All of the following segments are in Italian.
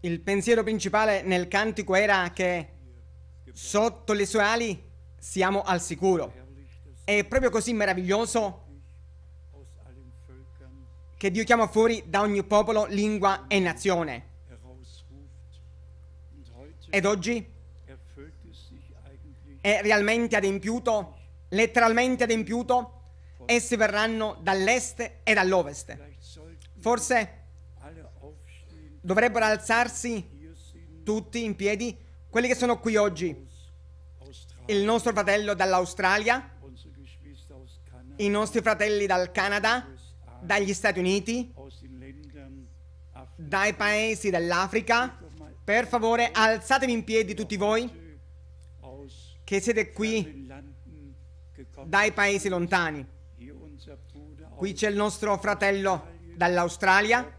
Il pensiero principale nel cantico era che sotto le sue ali siamo al sicuro. È proprio così meraviglioso che Dio chiama fuori da ogni popolo, lingua e nazione. Ed oggi è realmente adempiuto, letteralmente adempiuto, essi verranno dall'est e dall'ovest. Forse dovrebbero alzarsi tutti in piedi, quelli che sono qui oggi. Il nostro fratello dall'Australia, i nostri fratelli dal Canada, dagli Stati Uniti, dai paesi dell'Africa. Per favore, alzatevi in piedi tutti voi che siete qui dai paesi lontani. Qui c'è il nostro fratello dall'Australia,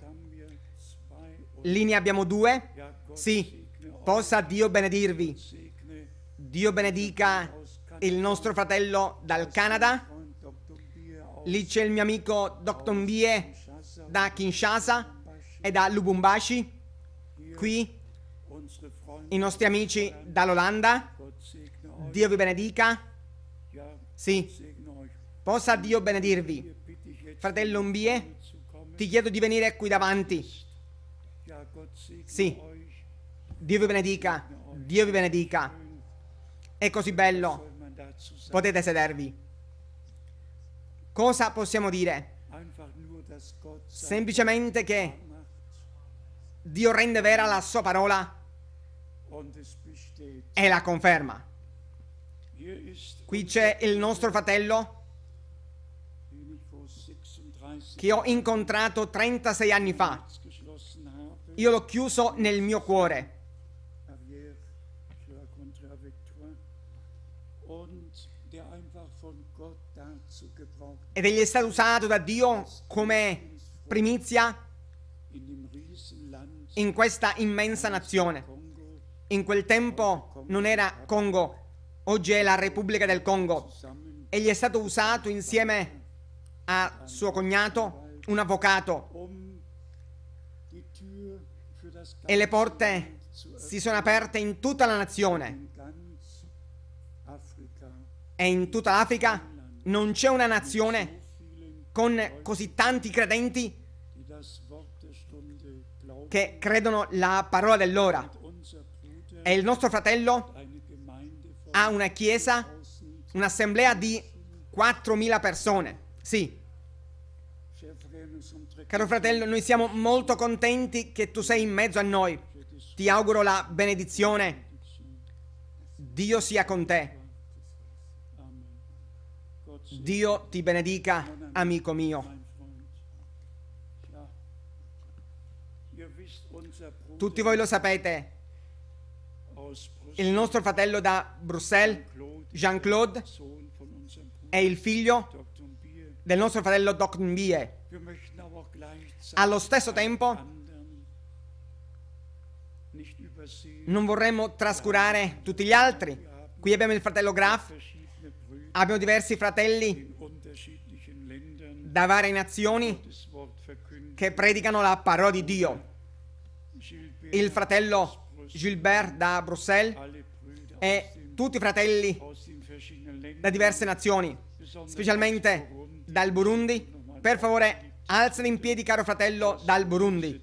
Lì ne abbiamo due? Sì. Possa Dio benedirvi. Dio benedica il nostro fratello dal Canada. Lì c'è il mio amico Dr. Mbie da Kinshasa e da Lubumbashi. Qui i nostri amici dall'Olanda. Dio vi benedica. Sì. Possa Dio benedirvi. Fratello Mbie, ti chiedo di venire qui davanti. Sì. Dio vi benedica. Dio vi benedica. È così bello. Potete sedervi. Cosa possiamo dire? Semplicemente che Dio rende vera la sua parola e la conferma. Qui c'è il nostro fratello che ho incontrato 36 anni fa io l'ho chiuso nel mio cuore. Ed egli è stato usato da Dio come primizia in questa immensa nazione. In quel tempo non era Congo, oggi è la Repubblica del Congo. Egli è stato usato insieme a suo cognato, un avvocato, e le porte si sono aperte in tutta la nazione e in tutta l'Africa non c'è una nazione con così tanti credenti che credono la parola dell'ora. E il nostro fratello ha una chiesa, un'assemblea di 4.000 persone. Sì. Caro fratello, noi siamo molto contenti che tu sei in mezzo a noi. Ti auguro la benedizione. Dio sia con te. Dio ti benedica, amico mio. Tutti voi lo sapete. Il nostro fratello da Bruxelles, Jean-Claude, è il figlio del nostro fratello Doc Mbie. Allo stesso tempo non vorremmo trascurare tutti gli altri. Qui abbiamo il fratello Graf, abbiamo diversi fratelli da varie nazioni che predicano la parola di Dio. Il fratello Gilbert da Bruxelles e tutti i fratelli da diverse nazioni, specialmente dal Burundi. Per favore, Alzati in piedi, caro fratello, dal Burundi.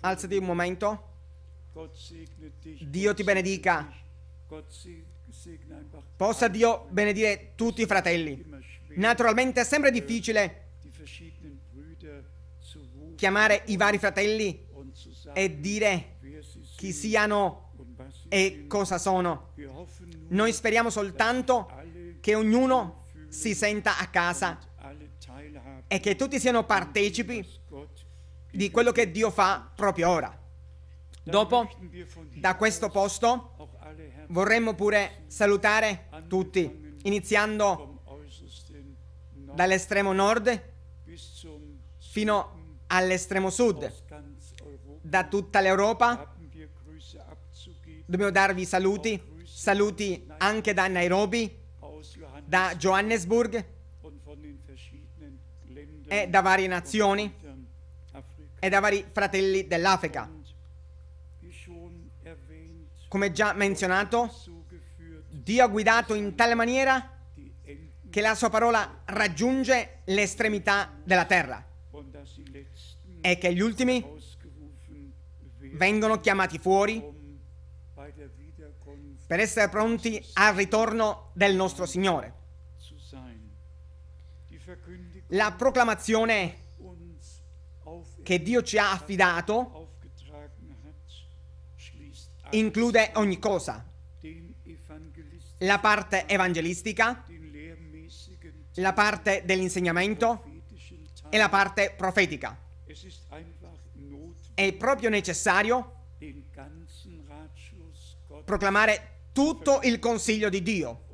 Alzati un momento. Dio ti benedica. Possa Dio benedire tutti i fratelli. Naturalmente è sempre difficile chiamare i vari fratelli e dire chi siano e cosa sono. Noi speriamo soltanto che ognuno si senta a casa e che tutti siano partecipi di quello che Dio fa proprio ora. Dopo, da questo posto, vorremmo pure salutare tutti, iniziando dall'estremo nord fino all'estremo sud, da tutta l'Europa. Dobbiamo darvi saluti, saluti anche da Nairobi, da Johannesburg e eh, da varie nazioni e eh, da vari fratelli dell'Africa. Come già menzionato, Dio ha guidato in tale maniera che la sua parola raggiunge l'estremità della terra e che gli ultimi vengono chiamati fuori um, per essere pronti al ritorno del nostro Signore la proclamazione che Dio ci ha affidato include ogni cosa. La parte evangelistica, la parte dell'insegnamento e la parte profetica. È proprio necessario proclamare tutto il consiglio di Dio,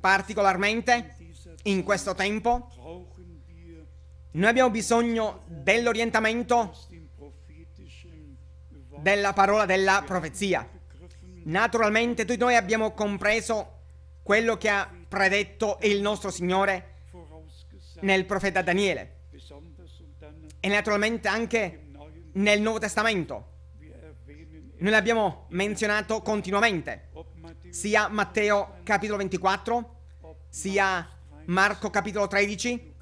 particolarmente in questo tempo noi abbiamo bisogno dell'orientamento della parola della profezia. Naturalmente tutti noi abbiamo compreso quello che ha predetto il nostro Signore nel profeta Daniele e naturalmente anche nel Nuovo Testamento. Noi l'abbiamo menzionato continuamente, sia Matteo capitolo 24, sia Marco capitolo 13,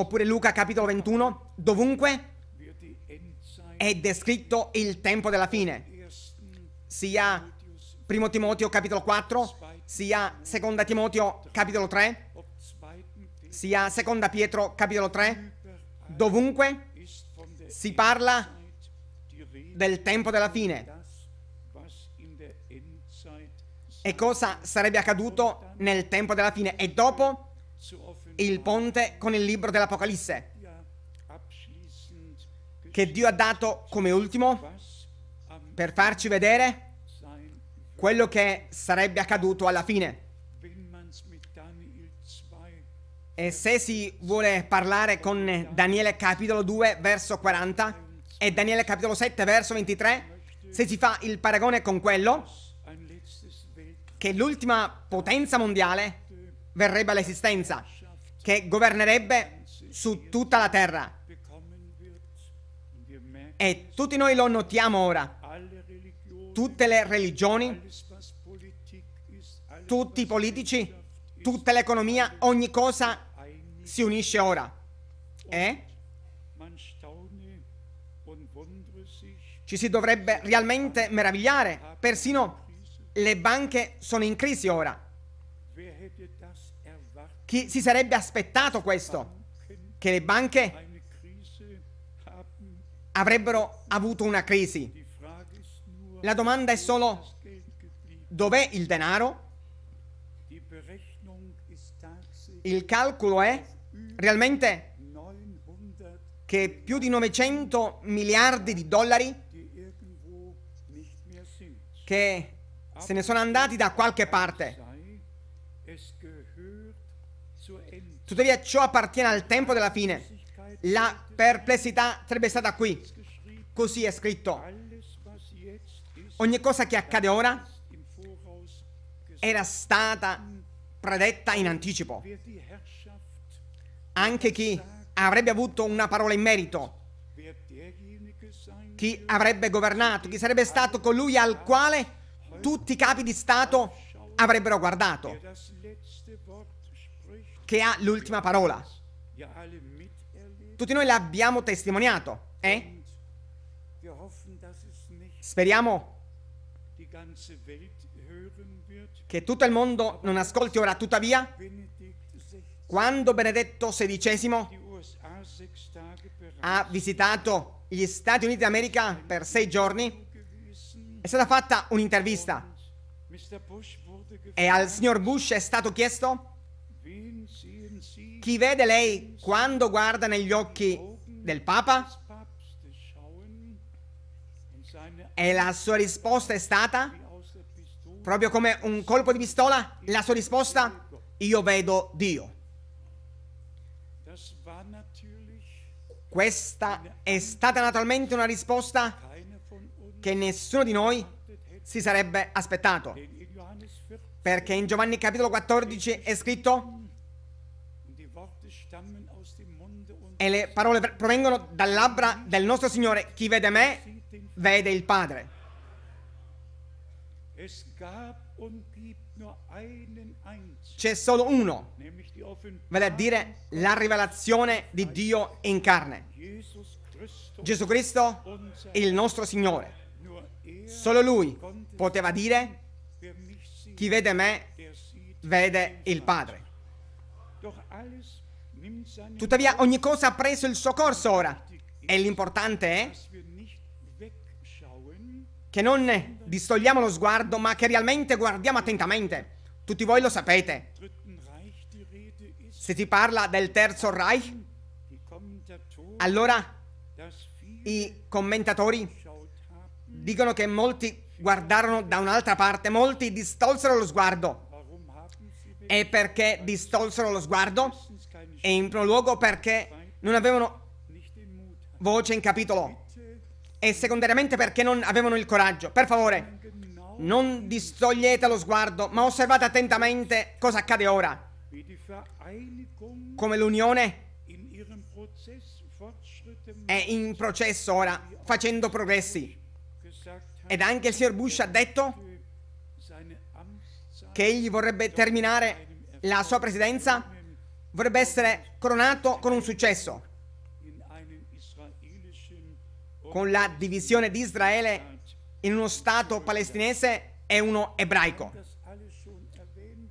Oppure Luca capitolo 21, dovunque è descritto il tempo della fine. Sia 1 Timoteo capitolo 4, sia 2 Timoteo capitolo 3, sia 2 Pietro capitolo 3. Dovunque si parla del tempo della fine e cosa sarebbe accaduto nel tempo della fine e dopo il ponte con il libro dell'Apocalisse, che Dio ha dato come ultimo per farci vedere quello che sarebbe accaduto alla fine. E se si vuole parlare con Daniele capitolo 2 verso 40 e Daniele capitolo 7 verso 23, se si fa il paragone con quello, che l'ultima potenza mondiale verrebbe all'esistenza che governerebbe su tutta la terra. E tutti noi lo notiamo ora. Tutte le religioni, tutti i politici, tutta l'economia, ogni cosa si unisce ora. E ci si dovrebbe realmente meravigliare. Persino le banche sono in crisi ora. Chi si sarebbe aspettato questo? Che le banche avrebbero avuto una crisi. La domanda è solo dov'è il denaro? Il calcolo è realmente che più di 900 miliardi di dollari che se ne sono andati da qualche parte. Tuttavia ciò appartiene al tempo della fine. La perplessità sarebbe stata qui. Così è scritto. Ogni cosa che accade ora era stata predetta in anticipo. Anche chi avrebbe avuto una parola in merito, chi avrebbe governato, chi sarebbe stato colui al quale tutti i capi di Stato avrebbero guardato che ha l'ultima parola. Tutti noi l'abbiamo testimoniato, eh? Speriamo che tutto il mondo non ascolti ora, tuttavia, quando Benedetto XVI ha visitato gli Stati Uniti d'America per sei giorni, è stata fatta un'intervista e al signor Bush è stato chiesto chi vede lei quando guarda negli occhi del Papa? E la sua risposta è stata, proprio come un colpo di pistola, la sua risposta, io vedo Dio. Questa è stata naturalmente una risposta che nessuno di noi si sarebbe aspettato. Perché in Giovanni capitolo 14 è scritto E le parole provengono dal labbra del nostro Signore. Chi vede me, vede il Padre. C'è solo uno, vale a dire la rivelazione di Dio in carne. Gesù Cristo, il nostro Signore. Er solo Lui poteva dire, chi vede me, vede il Padre. Tuttavia ogni cosa ha preso il suo corso ora. E l'importante è che non distogliamo lo sguardo, ma che realmente guardiamo attentamente. Tutti voi lo sapete. Se si parla del Terzo Reich, allora i commentatori dicono che molti guardarono da un'altra parte, molti distolsero lo sguardo. E perché distolsero lo sguardo? e in primo luogo perché non avevano voce in capitolo e secondariamente perché non avevano il coraggio. Per favore, non distogliete lo sguardo, ma osservate attentamente cosa accade ora. Come l'Unione è in processo ora, facendo progressi. Ed anche il signor Bush ha detto che egli vorrebbe terminare la sua presidenza vorrebbe essere coronato con un successo, con la divisione di Israele in uno Stato palestinese e uno ebraico.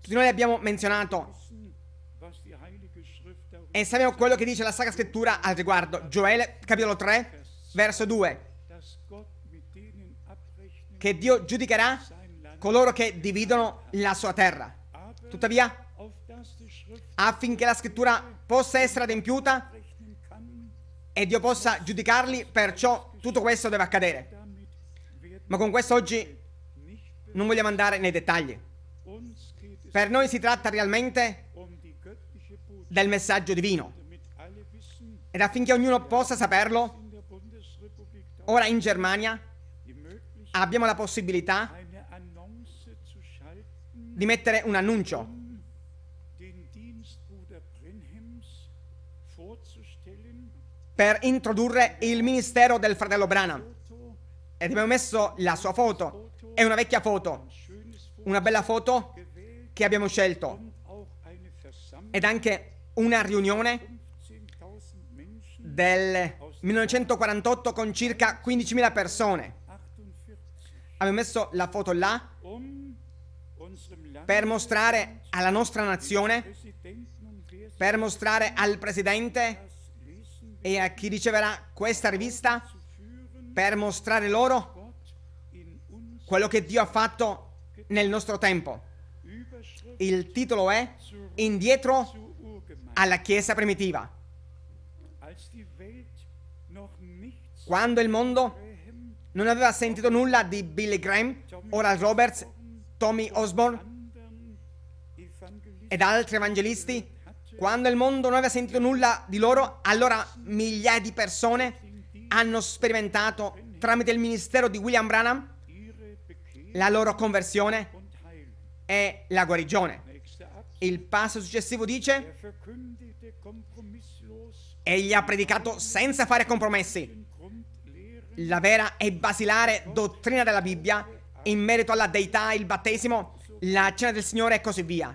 Tutti noi abbiamo menzionato e sappiamo quello che dice la Sacra Scrittura al riguardo. Gioele, capitolo 3, verso 2. Che Dio giudicherà coloro che dividono la sua terra. Tuttavia, affinché la scrittura possa essere adempiuta e Dio possa giudicarli, perciò tutto questo deve accadere. Ma con questo oggi non vogliamo andare nei dettagli. Per noi si tratta realmente del messaggio divino. Ed affinché ognuno possa saperlo, ora in Germania abbiamo la possibilità di mettere un annuncio per introdurre il ministero del fratello Branham. Ed abbiamo messo la sua foto. È una vecchia foto. Una bella foto che abbiamo scelto. Ed anche una riunione del 1948 con circa 15.000 persone. Abbiamo messo la foto là per mostrare alla nostra nazione, per mostrare al presidente e a chi riceverà questa rivista per mostrare loro quello che Dio ha fatto nel nostro tempo. Il titolo è Indietro alla Chiesa primitiva. Quando il mondo non aveva sentito nulla di Billy Graham, Oral Roberts, Tommy Osborne ed altri evangelisti, quando il mondo non aveva sentito nulla di loro, allora migliaia di persone hanno sperimentato tramite il ministero di William Branham la loro conversione e la guarigione. Il passo successivo dice, egli ha predicato senza fare compromessi la vera e basilare dottrina della Bibbia in merito alla deità, il battesimo, la cena del Signore e così via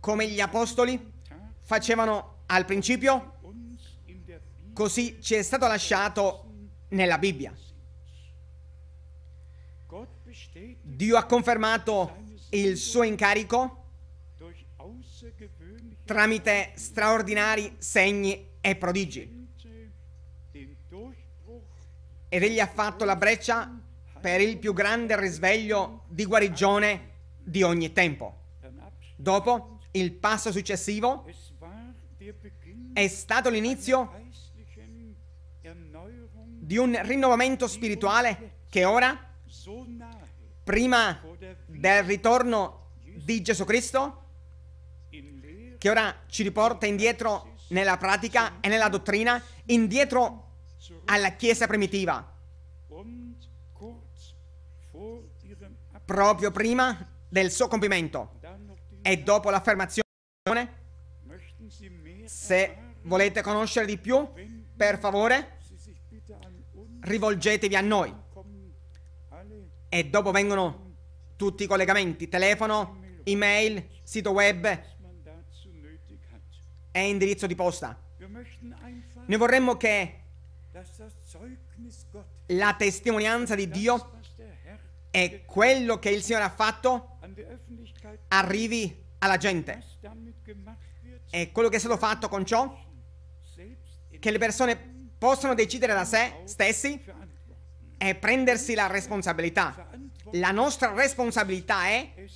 come gli apostoli facevano al principio, così ci è stato lasciato nella Bibbia. Dio ha confermato il suo incarico tramite straordinari segni e prodigi. Ed egli ha fatto la breccia per il più grande risveglio di guarigione di ogni tempo. Dopo il passo successivo è stato l'inizio di un rinnovamento spirituale che ora, prima del ritorno di Gesù Cristo, che ora ci riporta indietro nella pratica e nella dottrina, indietro alla Chiesa primitiva. Proprio prima del suo compimento. E dopo l'affermazione, se volete conoscere di più, per favore, rivolgetevi a noi. E dopo vengono tutti i collegamenti, telefono, email, sito web e indirizzo di posta. Noi vorremmo che la testimonianza di Dio e quello che il Signore ha fatto arrivi alla gente. E quello che è stato fatto con ciò? Che le persone possono decidere da sé stessi è prendersi la responsabilità. La nostra responsabilità è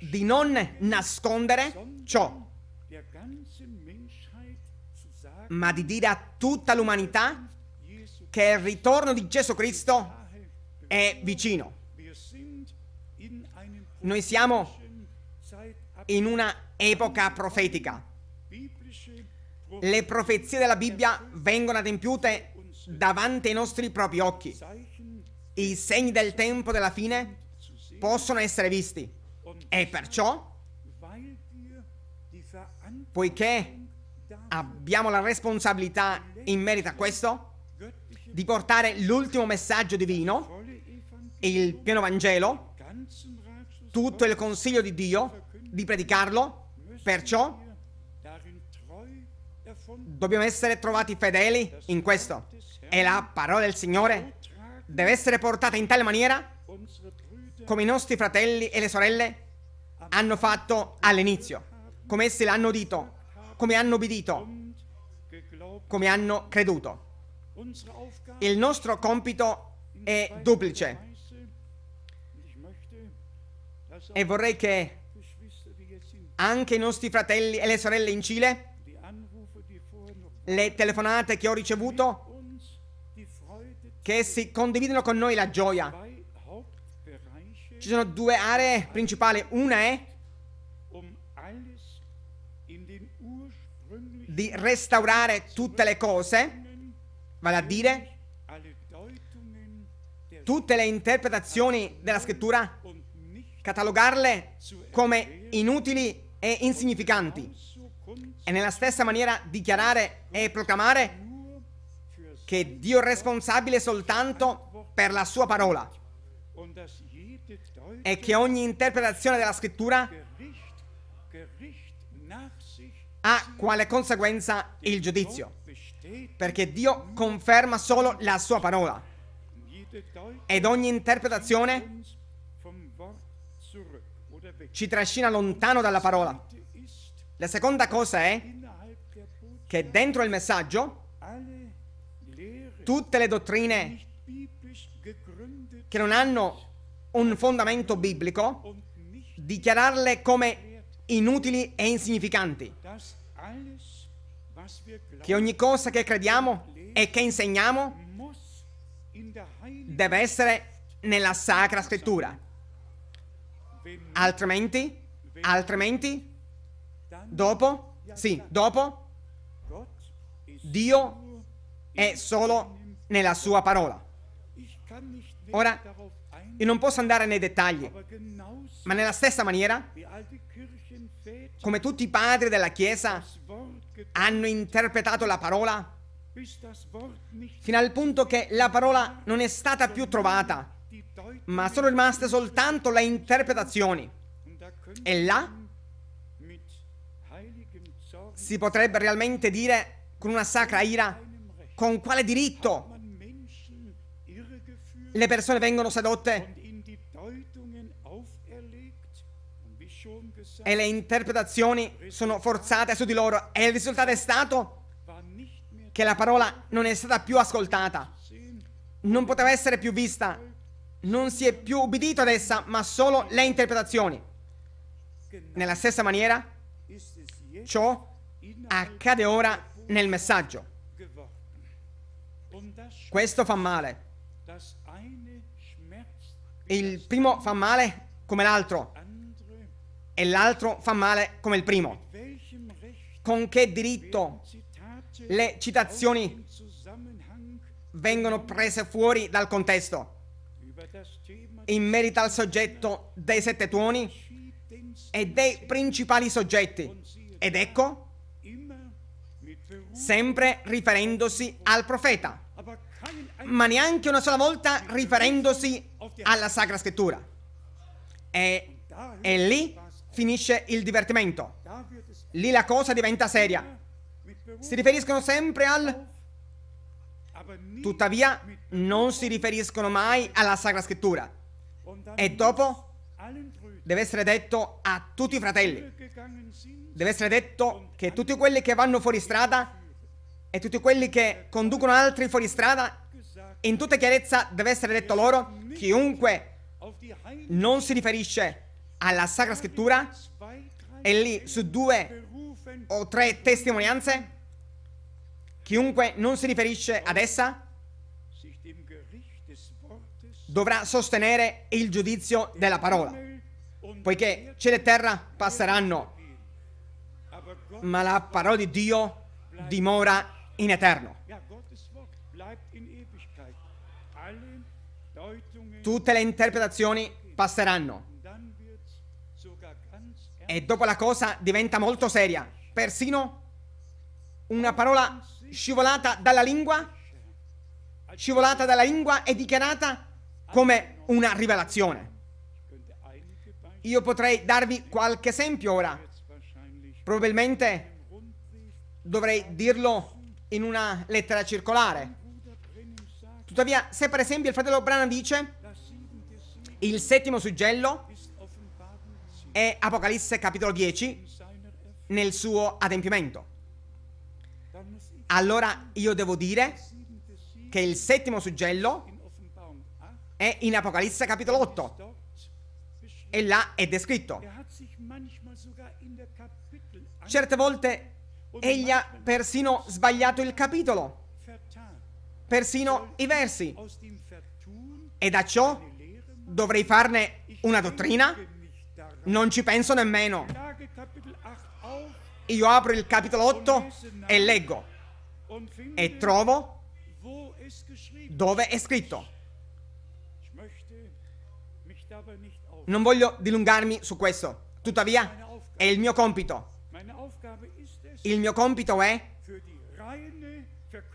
di non nascondere ciò, ma di dire a tutta l'umanità che il ritorno di Gesù Cristo è vicino. Noi siamo in una epoca profetica. Le profezie della Bibbia vengono adempiute davanti ai nostri propri occhi. I segni del tempo della fine possono essere visti. E perciò, poiché abbiamo la responsabilità in merito a questo, di portare l'ultimo messaggio divino, il pieno Vangelo, tutto il consiglio di Dio, di predicarlo, perciò dobbiamo essere trovati fedeli in questo. E la parola del Signore deve essere portata in tale maniera come i nostri fratelli e le sorelle hanno fatto all'inizio, come essi l'hanno udito, come hanno obbedito, come hanno creduto. Il nostro compito è duplice. E vorrei che anche i nostri fratelli e le sorelle in Cile, le telefonate che ho ricevuto, che si condividono con noi la gioia. Ci sono due aree principali. Una è di restaurare tutte le cose, vale a dire tutte le interpretazioni della scrittura catalogarle come inutili e insignificanti e nella stessa maniera dichiarare e proclamare che Dio è responsabile soltanto per la sua parola e che ogni interpretazione della scrittura ha quale conseguenza il giudizio, perché Dio conferma solo la sua parola ed ogni interpretazione ci trascina lontano dalla parola. La seconda cosa è che dentro il messaggio tutte le dottrine che non hanno un fondamento biblico, dichiararle come inutili e insignificanti. Che ogni cosa che crediamo e che insegniamo deve essere nella Sacra Scrittura. Altrimenti? Altrimenti? Dopo? Sì, dopo? Dio è solo nella sua parola. Ora, io non posso andare nei dettagli, ma nella stessa maniera, come tutti i padri della Chiesa hanno interpretato la parola, fino al punto che la parola non è stata più trovata ma sono rimaste soltanto le interpretazioni. E là si potrebbe realmente dire con una sacra ira con quale diritto le persone vengono sedotte e le interpretazioni sono forzate su di loro e il risultato è stato che la parola non è stata più ascoltata, non poteva essere più vista non si è più ubbidito ad essa, ma solo le interpretazioni. Nella stessa maniera, ciò accade ora nel messaggio. Questo fa male. Il primo fa male come l'altro e l'altro fa male come il primo. Con che diritto le citazioni vengono prese fuori dal contesto? in merito al soggetto dei sette tuoni e dei principali soggetti. Ed ecco, sempre riferendosi al profeta, ma neanche una sola volta riferendosi alla Sacra Scrittura. E, e lì finisce il divertimento. Lì la cosa diventa seria. Si riferiscono sempre al Tuttavia non si riferiscono mai alla Sacra Scrittura. E dopo deve essere detto a tutti i fratelli, deve essere detto che tutti quelli che vanno fuori strada e tutti quelli che conducono altri fuori strada, in tutta chiarezza deve essere detto loro, chiunque non si riferisce alla Sacra Scrittura, e lì su due o tre testimonianze, chiunque non si riferisce ad essa, dovrà sostenere il giudizio della parola, poiché cielo e terra passeranno, ma la parola di Dio dimora in eterno. Tutte le interpretazioni passeranno. E dopo la cosa diventa molto seria. Persino una parola scivolata dalla lingua, scivolata dalla lingua e dichiarata come una rivelazione. Io potrei darvi qualche esempio ora. Probabilmente dovrei dirlo in una lettera circolare. Tuttavia, se per esempio il fratello Branham dice il settimo suggello è Apocalisse capitolo 10 nel suo adempimento. Allora io devo dire che il settimo suggello è in Apocalisse capitolo 8. E là è descritto. Er Certe volte egli ha persino sbagliato il capitolo, persino i versi. E da ciò dovrei farne una dottrina? Non ci penso nemmeno. Io apro il capitolo 8 e leggo e trovo dove è scritto. Non voglio dilungarmi su questo. Tuttavia, è il mio compito. Il mio compito è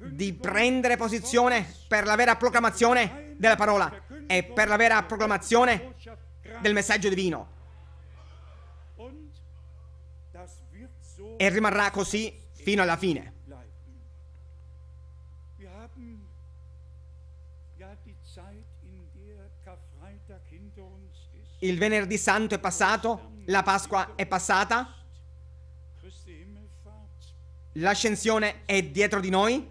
di prendere posizione per la vera proclamazione della parola e per la vera proclamazione del messaggio divino. E rimarrà così fino alla fine. Il venerdì santo è passato? La Pasqua è passata? L'ascensione è dietro di noi?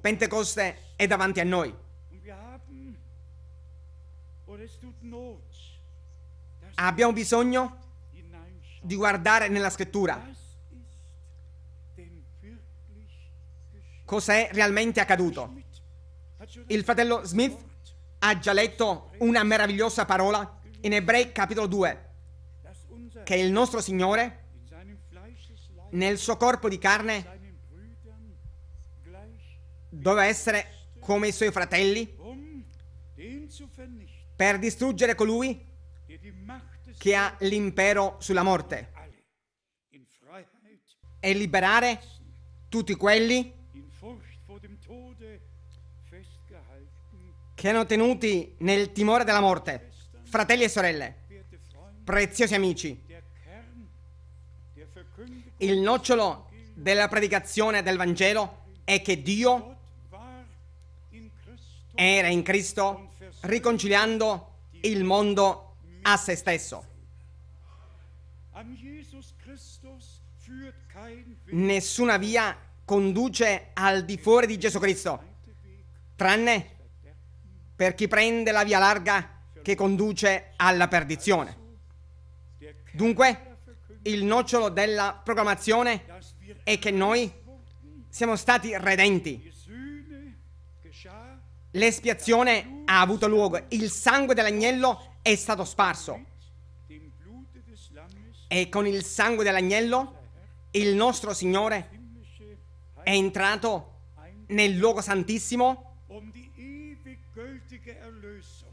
Pentecoste è davanti a noi. Abbiamo bisogno di guardare nella scrittura cos'è realmente accaduto. Il fratello Smith ha già letto una meravigliosa parola in Ebrei capitolo 2, che il nostro Signore nel suo corpo di carne doveva essere come i suoi fratelli per distruggere colui che ha l'impero sulla morte e liberare tutti quelli che hanno tenuti nel timore della morte, fratelli e sorelle, preziosi amici, il nocciolo della predicazione del Vangelo è che Dio era in Cristo riconciliando il mondo a se stesso. Nessuna via conduce al di fuori di Gesù Cristo, tranne per chi prende la via larga che conduce alla perdizione. Dunque, il nocciolo della proclamazione è che noi siamo stati redenti. L'espiazione ha avuto luogo, il sangue dell'agnello è stato sparso. E con il sangue dell'agnello il nostro Signore è entrato nel luogo santissimo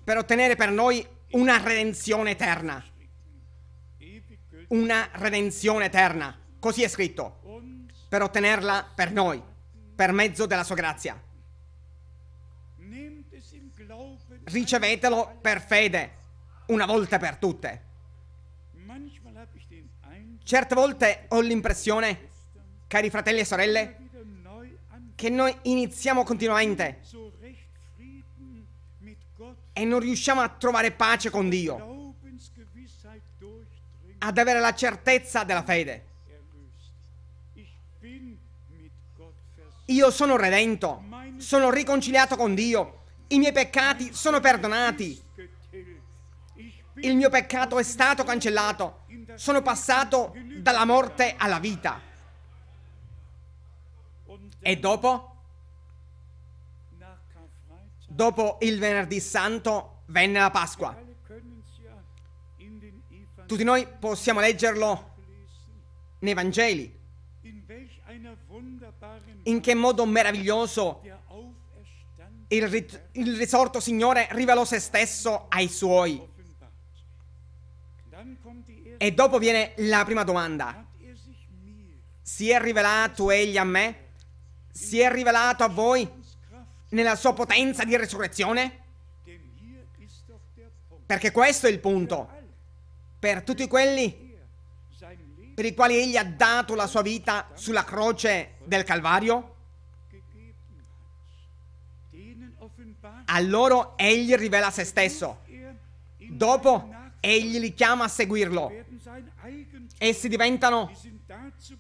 per ottenere per noi una redenzione eterna. Una redenzione eterna. Così è scritto. Per ottenerla per noi, per mezzo della sua grazia. Ricevetelo per fede, una volta per tutte. Certe volte ho l'impressione, cari fratelli e sorelle, che noi iniziamo continuamente e non riusciamo a trovare pace con Dio, ad avere la certezza della fede. Io sono redento, sono riconciliato con Dio, i miei peccati sono perdonati, il mio peccato è stato cancellato, sono passato dalla morte alla vita. E dopo? Dopo il venerdì santo venne la Pasqua. Tutti noi possiamo leggerlo nei Vangeli. In che modo meraviglioso il, rit- il, risorto Signore rivelò se stesso ai suoi. E dopo viene la prima domanda. Si è rivelato egli a me? Si è rivelato a voi? nella sua potenza di resurrezione? Perché questo è il punto. Per tutti quelli per i quali egli ha dato la sua vita sulla croce del Calvario, a loro egli rivela se stesso. Dopo egli li chiama a seguirlo. Essi diventano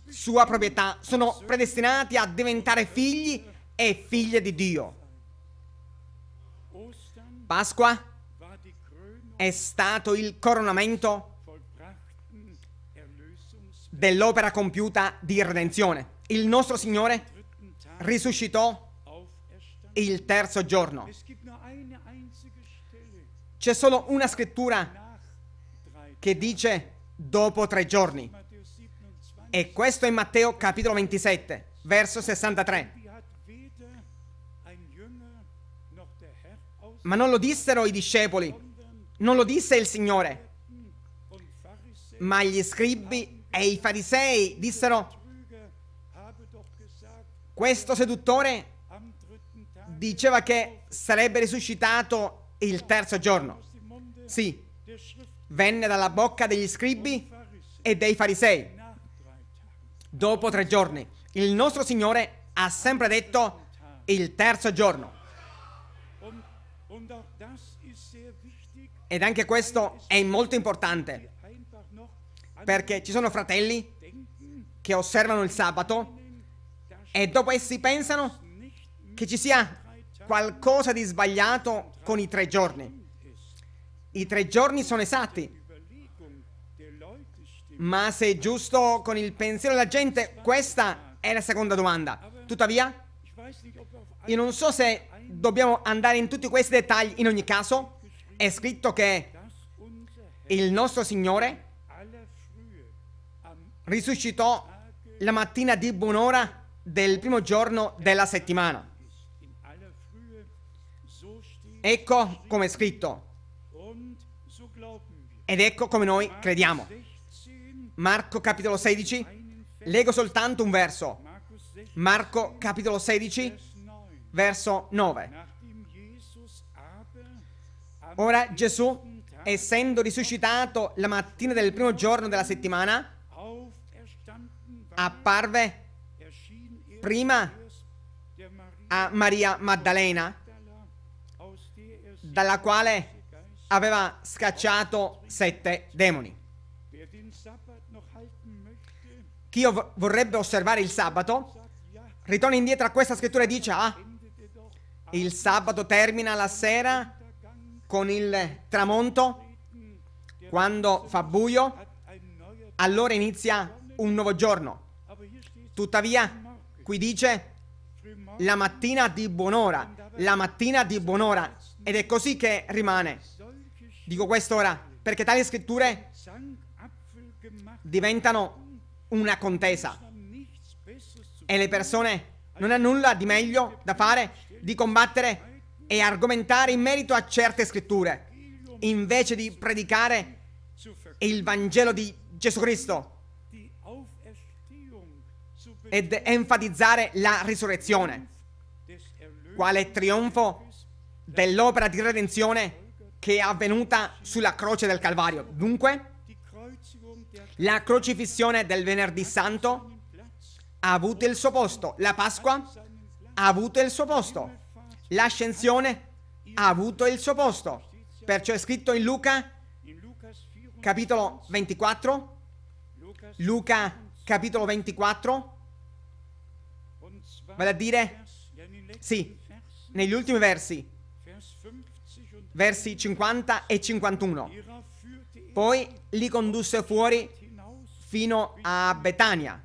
sua proprietà, sono predestinati a diventare figli e figlie di Dio. Pasqua è stato il coronamento dell'opera compiuta di redenzione. Il nostro Signore risuscitò il terzo giorno. C'è solo una scrittura che dice dopo tre giorni. E questo è Matteo capitolo 27, verso 63. Ma non lo dissero i discepoli, non lo disse il Signore. Ma gli scribi e i farisei dissero, questo seduttore diceva che sarebbe risuscitato il terzo giorno. Sì, venne dalla bocca degli scribi e dei farisei. Dopo tre giorni, il nostro Signore ha sempre detto il terzo giorno. Ed anche questo è molto importante, perché ci sono fratelli che osservano il sabato e dopo essi pensano che ci sia qualcosa di sbagliato con i tre giorni. I tre giorni sono esatti, ma se è giusto con il pensiero della gente, questa è la seconda domanda. Tuttavia, io non so se dobbiamo andare in tutti questi dettagli in ogni caso, è scritto che il nostro Signore risuscitò la mattina di buon'ora del primo giorno della settimana. Ecco come è scritto. Ed ecco come noi crediamo. Marco capitolo 16, leggo soltanto un verso. Marco capitolo 16, verso 9. Ora Gesù, essendo risuscitato la mattina del primo giorno della settimana, apparve prima a Maria Maddalena, dalla quale aveva scacciato sette demoni. Chi vorrebbe osservare il sabato, ritorna indietro a questa scrittura e dice, ah, il sabato termina la sera con il tramonto, quando fa buio, allora inizia un nuovo giorno. Tuttavia, qui dice la mattina di buon'ora, la mattina di buon'ora. Ed è così che rimane. Dico questo ora, perché tali scritture diventano una contesa. E le persone non hanno nulla di meglio da fare di combattere e argomentare in merito a certe scritture, invece di predicare il Vangelo di Gesù Cristo ed enfatizzare la risurrezione, quale trionfo dell'opera di redenzione che è avvenuta sulla croce del Calvario. Dunque, la crocifissione del venerdì santo ha avuto il suo posto, la Pasqua ha avuto il suo posto, l'ascensione ha avuto il suo posto. Perciò è scritto in Luca capitolo 24, Luca capitolo 24, vale a dire, sì, negli ultimi versi, versi 50 e 51. Poi li condusse fuori fino a Betania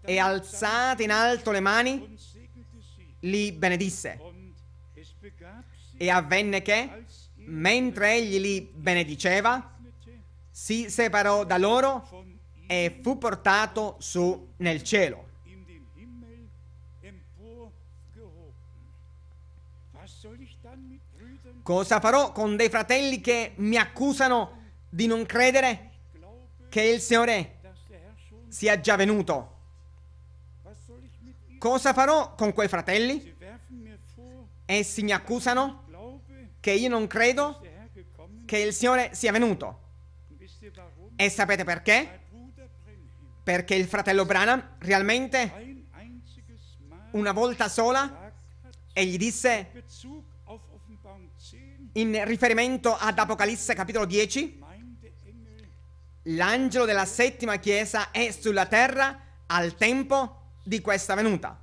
e alzate in alto le mani li benedisse. E avvenne che, mentre egli li benediceva, si separò da loro e fu portato su nel cielo. Cosa farò con dei fratelli che mi accusano di non credere che il Signore sia già venuto? Cosa farò con quei fratelli? Essi mi accusano che io non credo er che il Signore sia venuto. E sapete perché? Perché il fratello Branham realmente una volta sola e gli disse in riferimento ad Apocalisse capitolo 10 l'angelo della settima chiesa è sulla terra al tempo di questa venuta.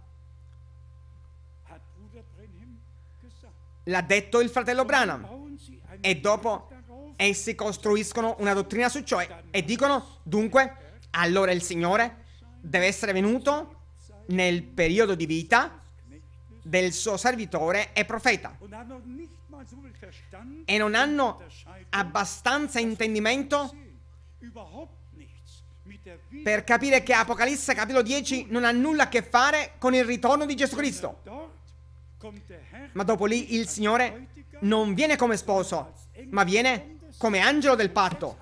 L'ha detto il fratello Branham. E dopo essi costruiscono una dottrina su ciò e, dicono, dunque, allora il Signore deve essere venuto nel periodo di vita del suo servitore e profeta. E non hanno abbastanza intendimento per capire che Apocalisse capitolo 10 non ha nulla a che fare con il ritorno di Gesù Cristo. Ma dopo lì il Signore non viene come sposo, ma viene come angelo del patto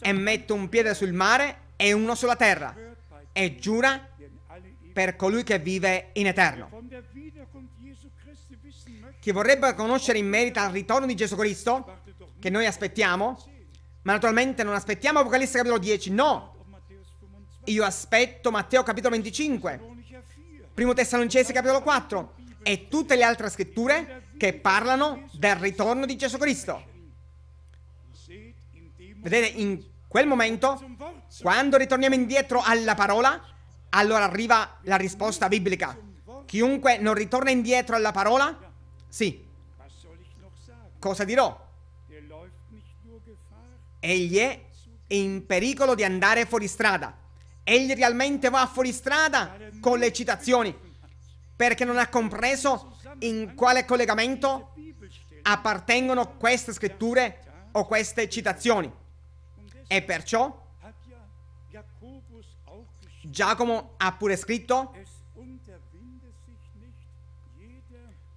e mette un piede sul mare e uno sulla terra e giura per colui che vive in eterno. Chi vorrebbe conoscere in merito al ritorno di Gesù Cristo, che noi aspettiamo, ma naturalmente non aspettiamo Apocalisse capitolo 10, no, io aspetto Matteo capitolo 25, primo Tessalonicesi capitolo 4 e tutte le altre scritture che parlano del ritorno di Gesù Cristo. Vedete, in quel momento, quando ritorniamo indietro alla parola, allora arriva la risposta biblica. Chiunque non ritorna indietro alla parola, sì. Cosa dirò? Egli è in pericolo di andare fuori strada. Egli realmente va fuori strada con le citazioni perché non ha compreso in quale collegamento appartengono queste scritture o queste citazioni. E perciò Giacomo ha pure scritto,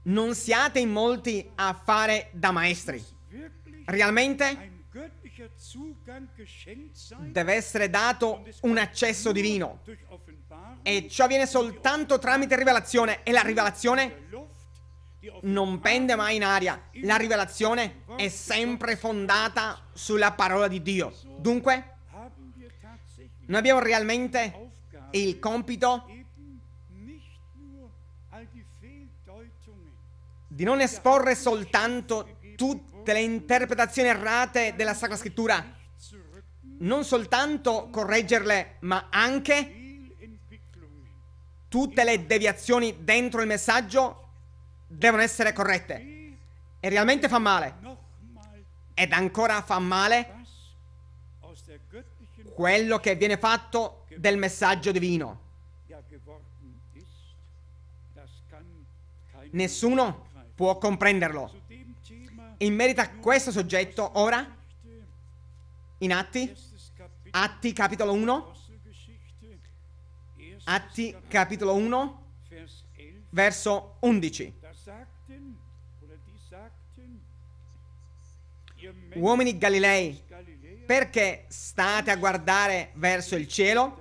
non siate in molti a fare da maestri. Realmente deve essere dato un accesso divino. E ciò avviene soltanto tramite rivelazione. E la rivelazione non pende mai in aria. La rivelazione è sempre fondata sulla parola di Dio. Dunque, noi abbiamo realmente il compito di non esporre soltanto tutti delle interpretazioni errate della Sacra Scrittura, non soltanto correggerle, ma anche tutte le deviazioni dentro il messaggio devono essere corrette. E realmente fa male. Ed ancora fa male quello che viene fatto del messaggio divino. Nessuno può comprenderlo in merito a questo soggetto ora? In Atti? Atti capitolo 1? Atti capitolo 1 verso 11. Uomini Galilei, perché state a guardare verso il cielo?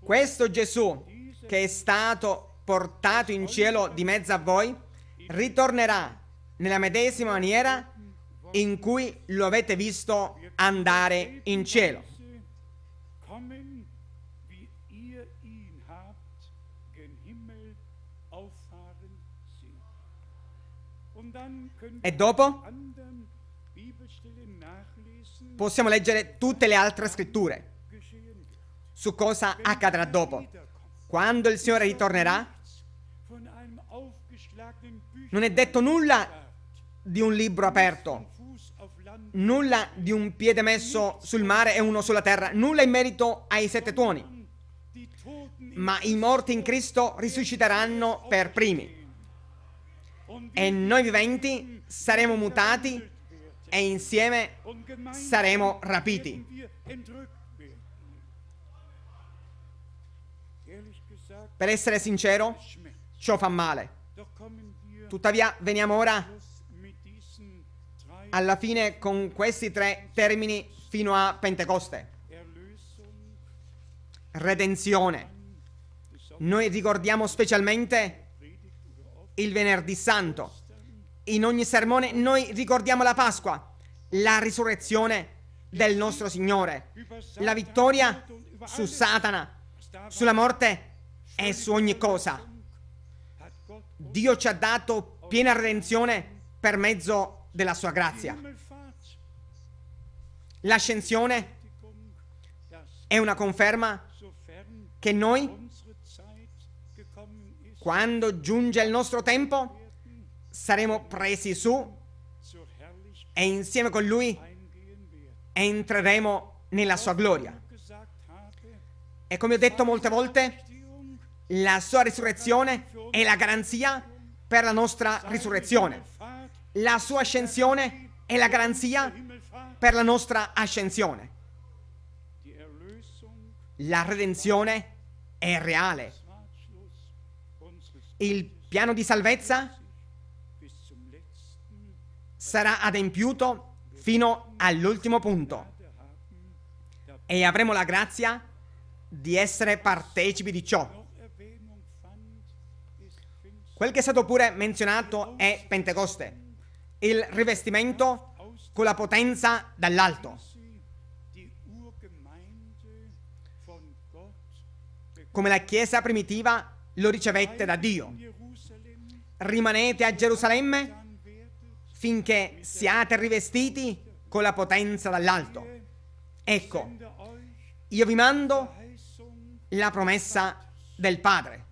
Questo Gesù che è stato portato in cielo di mezzo a voi ritornerà nella medesima maniera in cui lo avete visto andare in cielo. E dopo possiamo leggere tutte le altre scritture su cosa accadrà dopo. Quando il Signore ritornerà, non è detto nulla di un libro aperto, nulla di un piede messo sul mare e uno sulla terra, nulla in merito ai sette tuoni. Ma i morti in Cristo risusciteranno per primi. E noi viventi saremo mutati e insieme saremo rapiti. Per essere sincero, ciò fa male. Tuttavia, veniamo ora alla fine con questi tre termini fino a Pentecoste. Redenzione. Noi ricordiamo specialmente il venerdì santo. In ogni sermone noi ricordiamo la Pasqua, la risurrezione del nostro Signore, la vittoria su Satana, sulla morte e su ogni cosa. Dio ci ha dato piena redenzione per mezzo della sua grazia. L'ascensione è una conferma che noi, quando giunge il nostro tempo, saremo presi su e insieme con lui entreremo nella sua gloria. E come ho detto molte volte, la sua risurrezione è la garanzia per la nostra risurrezione. La sua ascensione è la garanzia per la nostra ascensione. La redenzione è reale. Il piano di salvezza sarà adempiuto fino all'ultimo punto e avremo la grazia di essere partecipi di ciò. Quel che è stato pure menzionato è Pentecoste, il rivestimento con la potenza dall'alto. Come la Chiesa primitiva lo ricevette da Dio. Rimanete a Gerusalemme finché siate rivestiti con la potenza dall'alto. Ecco, io vi mando la promessa del Padre.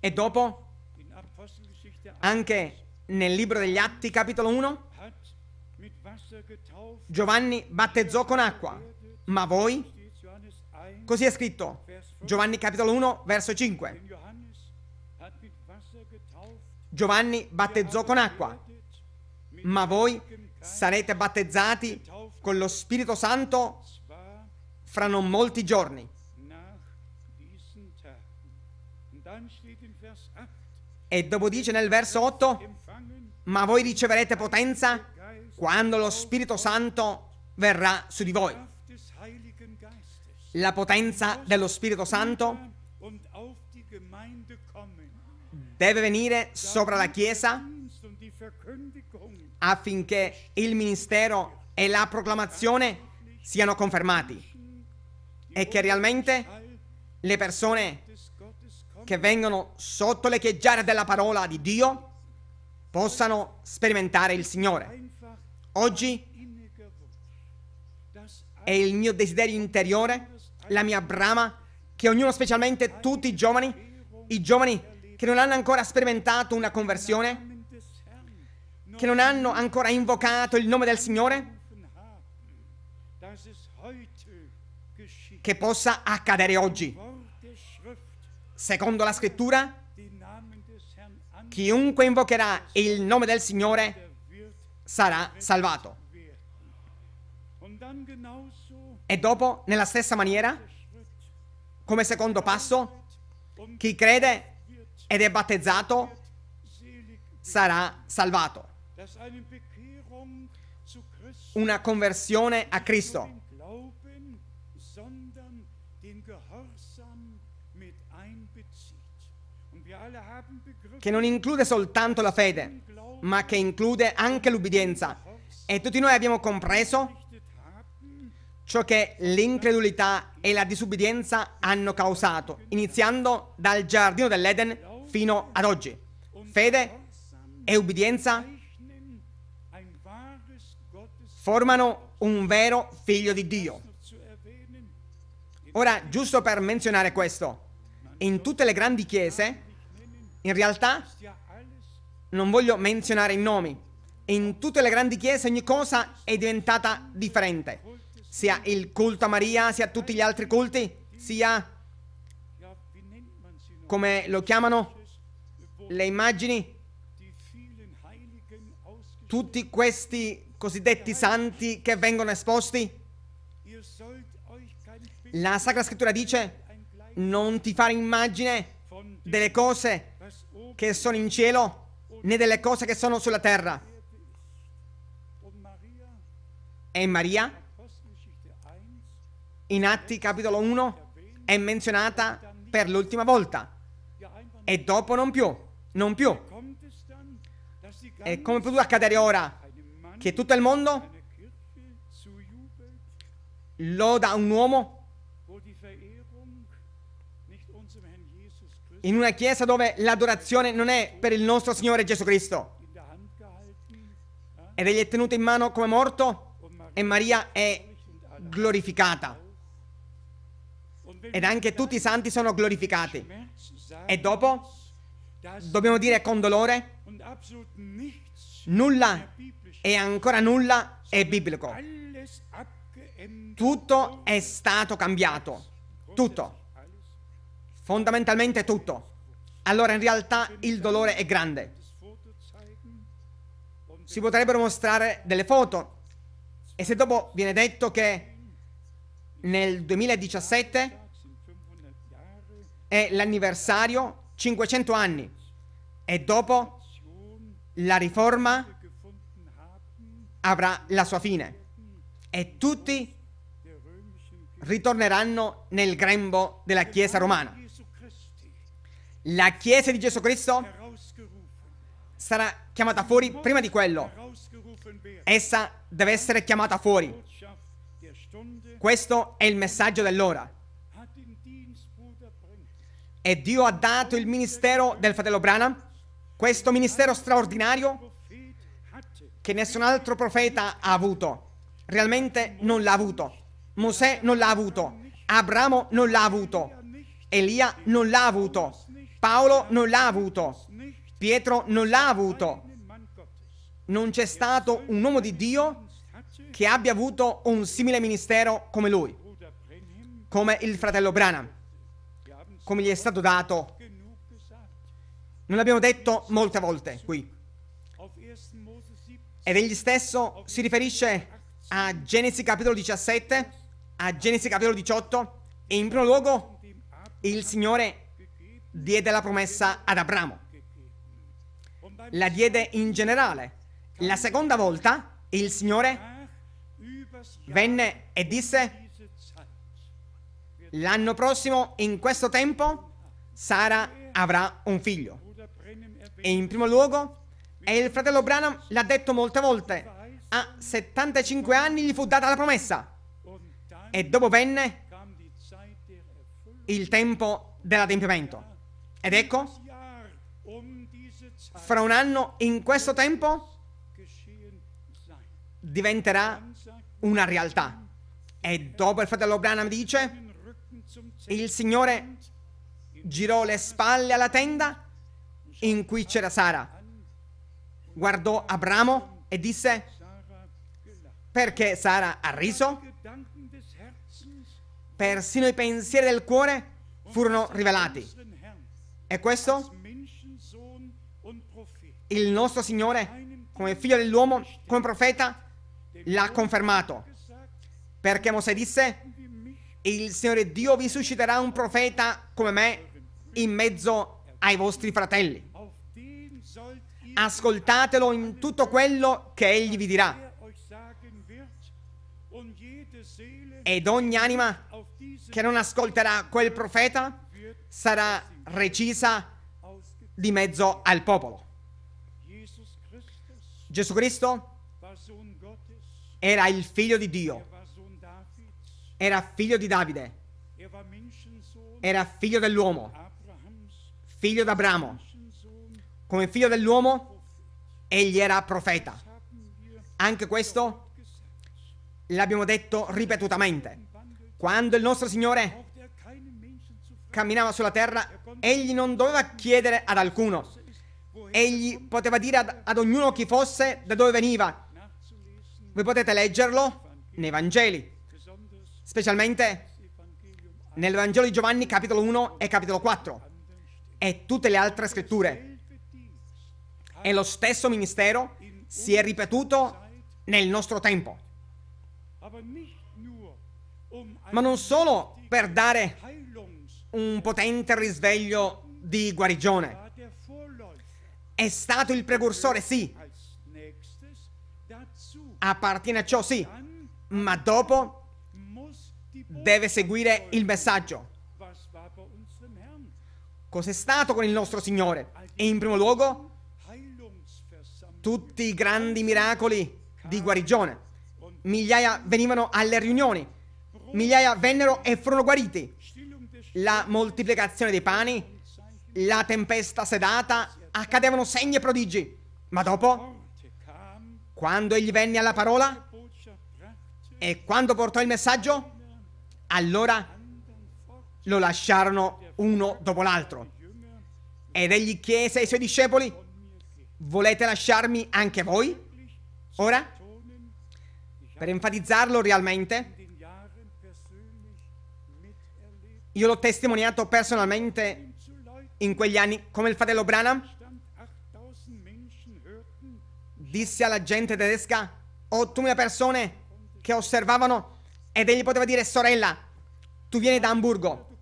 E dopo, anche nel libro degli Atti, capitolo 1, Giovanni battezzò con acqua, ma voi? Così è scritto, Giovanni capitolo 1, verso 5. Giovanni battezzò con acqua, ma voi sarete battezzati con lo Spirito Santo fra non molti giorni. E dopo dice nel verso 8, ma voi riceverete potenza quando lo Spirito Santo verrà su di voi. La potenza dello Spirito Santo deve venire sopra la Chiesa affinché il ministero e la proclamazione siano confermati e che realmente le persone che vengono sotto le chieggiare della parola di Dio possano sperimentare il Signore. Oggi è il mio desiderio interiore, la mia brama, che ognuno, specialmente tutti i giovani, i giovani che non hanno ancora sperimentato una conversione, che non hanno ancora invocato il nome del Signore, che possa accadere oggi Secondo la scrittura, chiunque invocherà il nome del Signore sarà salvato. E dopo, nella stessa maniera, come secondo passo, chi crede ed è battezzato sarà salvato. Una conversione a Cristo che non include soltanto la fede, ma che include anche l'ubbidienza. E tutti noi abbiamo compreso ciò che l'incredulità e la disubbidienza hanno causato, iniziando dal giardino dell'Eden fino ad oggi. Fede e ubbidienza formano un vero figlio di Dio. Ora, giusto per menzionare questo, in tutte le grandi chiese in realtà non voglio menzionare i nomi. In tutte le grandi chiese ogni cosa è diventata differente. Sia il culto a Maria, sia tutti gli altri culti, sia come lo chiamano le immagini, tutti questi cosiddetti santi che vengono esposti. La Sacra Scrittura dice non ti fare immagine delle cose che sono in cielo né delle cose che sono sulla terra. E Maria, in Atti capitolo 1, è menzionata per l'ultima volta e dopo non più, non più. E come è potuto accadere ora che tutto il mondo loda un uomo in una chiesa dove l'adorazione non è per il nostro Signore Gesù Cristo. Ed egli è tenuto in mano come morto e Maria è glorificata. Ed anche tutti i santi sono glorificati. E dopo dobbiamo dire con dolore, nulla e ancora nulla è biblico. Tutto è stato cambiato. Tutto. Fondamentalmente tutto. Allora in realtà il dolore è grande. Si potrebbero mostrare delle foto e se dopo viene detto che nel 2017 è l'anniversario 500 anni e dopo la riforma avrà la sua fine e tutti ritorneranno nel grembo della Chiesa romana. La Chiesa di Gesù Cristo sarà chiamata fuori prima di quello. Essa deve essere chiamata fuori. Questo è il messaggio dell'ora. E Dio ha dato il ministero del fratello Branham, questo ministero straordinario che nessun altro profeta ha avuto. Realmente non l'ha avuto. Mosè non l'ha avuto. Abramo non l'ha avuto. Elia non l'ha avuto. Paolo non l'ha avuto, Pietro non l'ha avuto. Non c'è stato un uomo di Dio che abbia avuto un simile ministero come lui, come il fratello Branham, come gli è stato dato. Non l'abbiamo detto molte volte qui. Ed egli stesso si riferisce a Genesi capitolo 17, a Genesi capitolo 18 e in primo luogo il Signore diede la promessa ad Abramo. La diede in generale. La seconda volta il Signore venne e disse, l'anno prossimo in questo tempo Sara avrà un figlio. E in primo luogo, e il fratello Branham l'ha detto molte volte, a 75 anni gli fu data la promessa. E dopo venne il tempo dell'adempimento. Ed ecco, fra un anno, in questo tempo, diventerà una realtà. E dopo il fratello Branham dice, il Signore girò le spalle alla tenda in cui c'era Sara, guardò Abramo e disse, perché Sara ha riso? Persino i pensieri del cuore furono rivelati. E questo? Il nostro Signore, come figlio dell'uomo, come profeta, l'ha confermato. Perché Mosè disse, il Signore Dio vi susciterà un profeta come me in mezzo ai vostri fratelli. Ascoltatelo in tutto quello che egli vi dirà. Ed ogni anima che non ascolterà quel profeta sarà recisa di mezzo al popolo. Gesù Cristo era il figlio di Dio, era figlio di Davide, era figlio dell'uomo, figlio d'Abramo. Come figlio dell'uomo, egli era profeta. Anche questo l'abbiamo detto ripetutamente. Quando il nostro Signore camminava sulla terra, Egli non doveva chiedere ad alcuno. Egli poteva dire ad, ad ognuno chi fosse, da dove veniva. Voi potete leggerlo nei Vangeli, specialmente nel Vangelo di Giovanni capitolo 1 e capitolo 4 e tutte le altre scritture. E lo stesso ministero si è ripetuto nel nostro tempo. Ma non solo per dare un potente risveglio di guarigione. È stato il precursore, sì. Appartiene a ciò, sì. Ma dopo deve seguire il messaggio. Cos'è stato con il nostro Signore? E in primo luogo, tutti i grandi miracoli di guarigione. Migliaia venivano alle riunioni, migliaia vennero e furono guariti la moltiplicazione dei pani, la tempesta sedata, accadevano segni e prodigi. Ma dopo, quando egli venne alla parola e quando portò il messaggio, allora lo lasciarono uno dopo l'altro. Ed egli chiese ai suoi discepoli, volete lasciarmi anche voi? Ora, per enfatizzarlo realmente, Io l'ho testimoniato personalmente in quegli anni, come il fratello Branham disse alla gente tedesca 8.000 persone che osservavano ed egli poteva dire sorella, tu vieni da Hamburgo,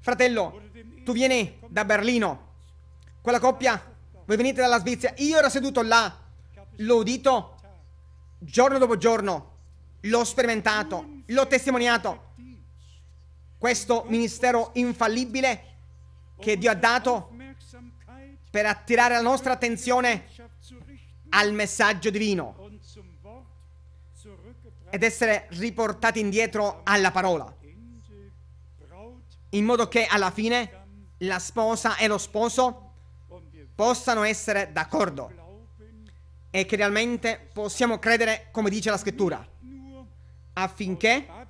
fratello, tu vieni da Berlino, quella coppia, voi venite dalla Svizzera, io ero seduto là, l'ho udito giorno dopo giorno, l'ho sperimentato, l'ho testimoniato questo ministero infallibile che Dio ha dato per attirare la nostra attenzione al messaggio divino ed essere riportati indietro alla parola, in modo che alla fine la sposa e lo sposo possano essere d'accordo e che realmente possiamo credere come dice la scrittura, affinché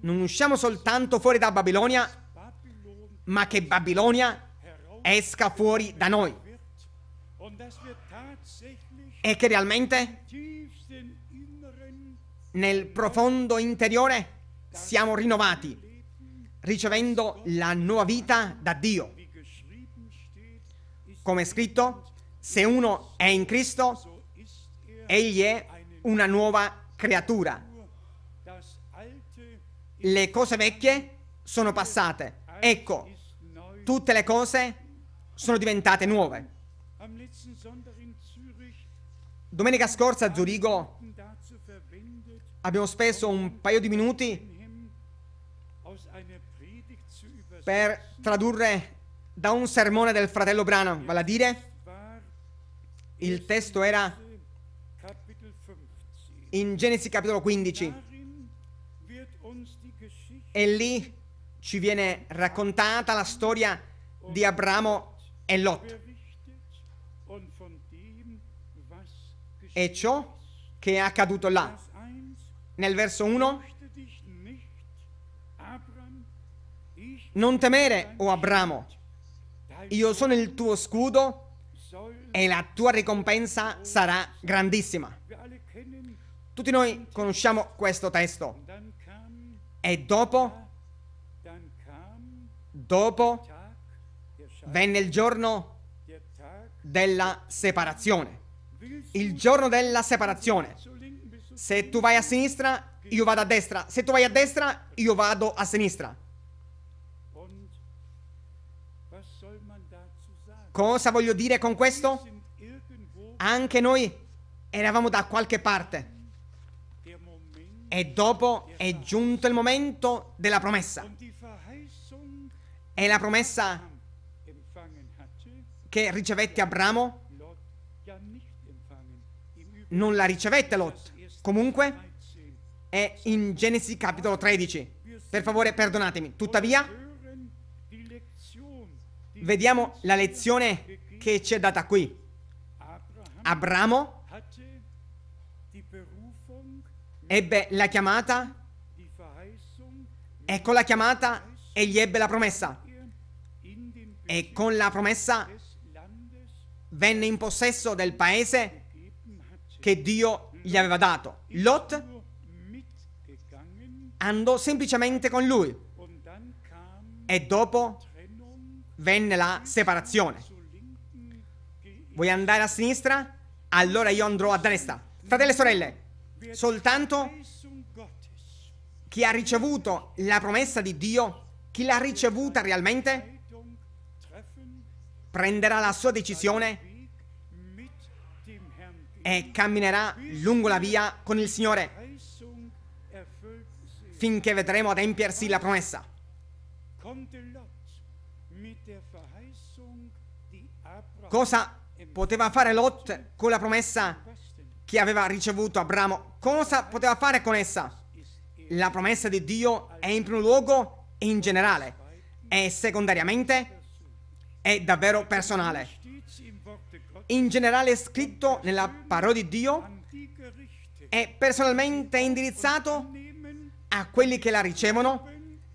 non usciamo soltanto fuori da Babilonia, ma che Babilonia esca fuori da noi. E che realmente nel profondo interiore siamo rinnovati, ricevendo la nuova vita da Dio. Come è scritto, se uno è in Cristo, egli è una nuova creatura le cose vecchie sono passate. Ecco, tutte le cose sono diventate nuove. Domenica scorsa a Zurigo abbiamo speso un paio di minuti per tradurre da un sermone del fratello Brano, vale a dire il testo era in Genesi capitolo 15. E lì ci viene raccontata la storia di Abramo e Lot. E ciò che è accaduto là. Nel verso 1, non temere, o oh Abramo, io sono il tuo scudo e la tua ricompensa sarà grandissima. Tutti noi conosciamo questo testo. E dopo? Dopo venne il giorno della separazione. Il giorno della separazione. Se tu vai a sinistra, io vado a destra. Se tu vai a destra, io vado a sinistra. Cosa voglio dire con questo? Anche noi eravamo da qualche parte. E dopo è giunto il momento della promessa. E la promessa che ricevette Abramo non la ricevette Lot. Comunque è in Genesi capitolo 13. Per favore, perdonatemi. Tuttavia, vediamo la lezione che ci è data qui. Abramo ebbe la chiamata, e con la chiamata egli ebbe la promessa, e con la promessa venne in possesso del paese che Dio gli aveva dato. Lot andò semplicemente con lui e dopo venne la separazione. Vuoi andare a sinistra? Allora io andrò a destra. Fratelli e sorelle, soltanto chi ha ricevuto la promessa di Dio, chi l'ha ricevuta realmente, prenderà la sua decisione e camminerà lungo la via con il Signore finché vedremo adempiersi la promessa. Cosa poteva fare Lot con la promessa che aveva ricevuto Abramo, cosa poteva fare con essa? La promessa di Dio è in primo luogo e in generale, e secondariamente è davvero personale. In generale è scritto nella parola di Dio è personalmente indirizzato a quelli che la ricevono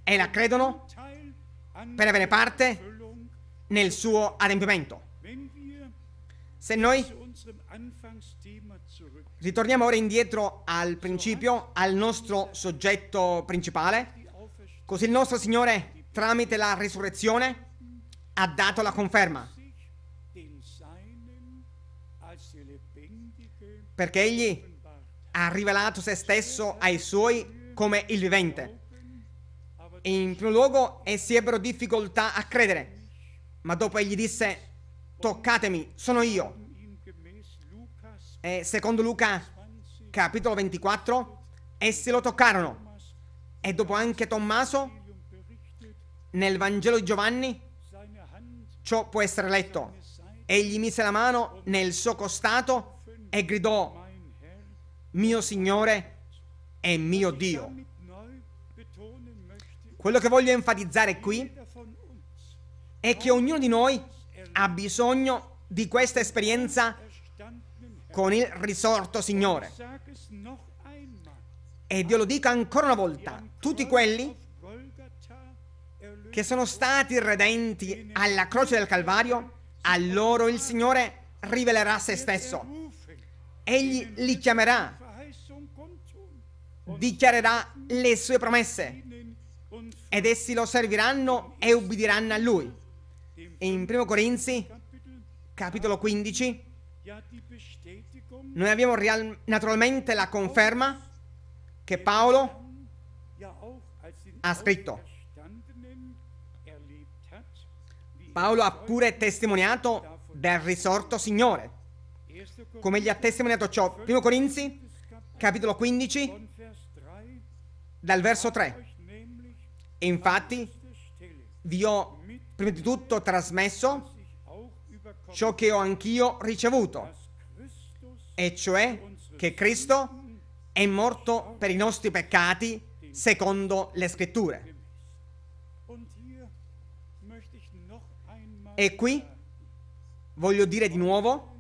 e la credono per avere parte nel suo adempimento. Se noi Ritorniamo ora indietro al principio, eh? al nostro soggetto principale. Così il nostro Signore, tramite la risurrezione, ha dato la conferma. Perché egli ha rivelato se stesso ai suoi come il vivente. E in primo luogo essi ebbero difficoltà a credere, ma dopo egli disse, toccatemi, sono io eh, secondo Luca, capitolo 24, essi lo toccarono. E dopo anche Tommaso, nel Vangelo di Giovanni, ciò può essere letto. Egli mise la mano nel suo costato e gridò, mio Signore e mio Dio. Quello che voglio enfatizzare qui è che ognuno di noi ha bisogno di questa esperienza con il risorto Signore. E Dio lo dica ancora una volta, tutti quelli che sono stati redenti alla croce del Calvario, a loro il Signore rivelerà se stesso. Egli li chiamerà, dichiarerà le sue promesse ed essi lo serviranno e ubbidiranno a lui. In 1 Corinzi, capitolo 15, noi abbiamo real- naturalmente la conferma che Paolo ha scritto. Paolo ha er pure testimoniato del risorto Signore, come gli ha testimoniato ciò. 1 Corinzi, capitolo 15, dal verso 3. E infatti vi ho prima di tutto trasmesso ciò che ho anch'io ricevuto, e cioè che Cristo è morto per i nostri peccati secondo le scritture. E qui voglio dire di nuovo,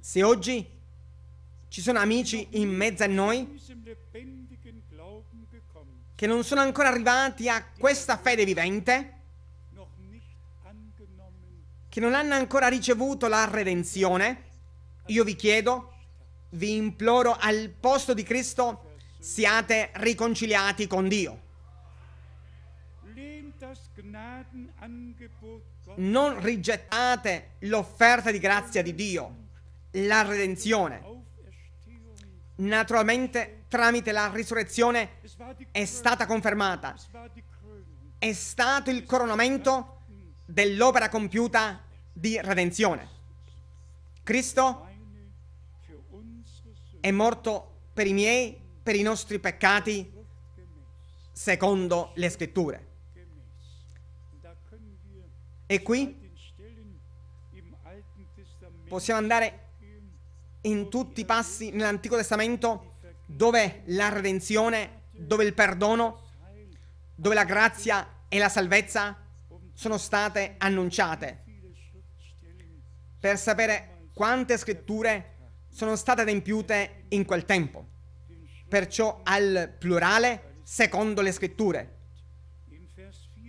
se oggi ci sono amici in mezzo a noi che non sono ancora arrivati a questa fede vivente, che non hanno ancora ricevuto la redenzione, io vi chiedo, vi imploro al posto di Cristo, siate riconciliati con Dio. Non rigettate l'offerta di grazia di Dio, la redenzione. Naturalmente tramite la risurrezione è stata confermata. È stato il coronamento dell'opera compiuta di redenzione. Cristo è morto per i miei, per i nostri peccati, secondo le scritture. E qui possiamo andare in tutti i passi nell'Antico Testamento dove la redenzione, dove il perdono, dove la grazia e la salvezza sono state annunciate, per sapere quante scritture sono state adempiute in quel tempo, perciò al plurale secondo le scritture,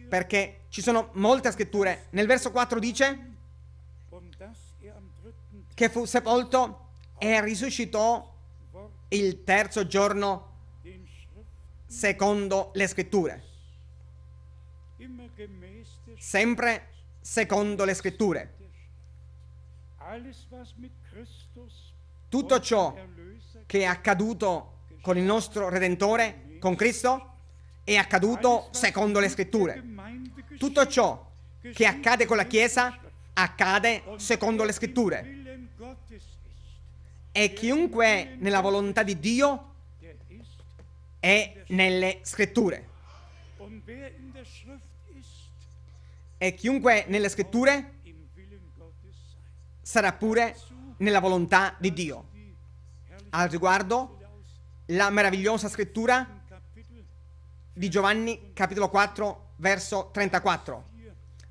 perché ci sono molte scritture. Nel verso 4 dice che fu sepolto e risuscitò il terzo giorno secondo le scritture sempre secondo le scritture. Tutto ciò che è accaduto con il nostro Redentore, con Cristo, è accaduto secondo le scritture. Tutto ciò che accade con la Chiesa accade secondo le scritture. E chiunque è nella volontà di Dio è nelle scritture. E chiunque nelle scritture sarà pure nella volontà di Dio. Al riguardo, la meravigliosa scrittura di Giovanni capitolo 4 verso 34.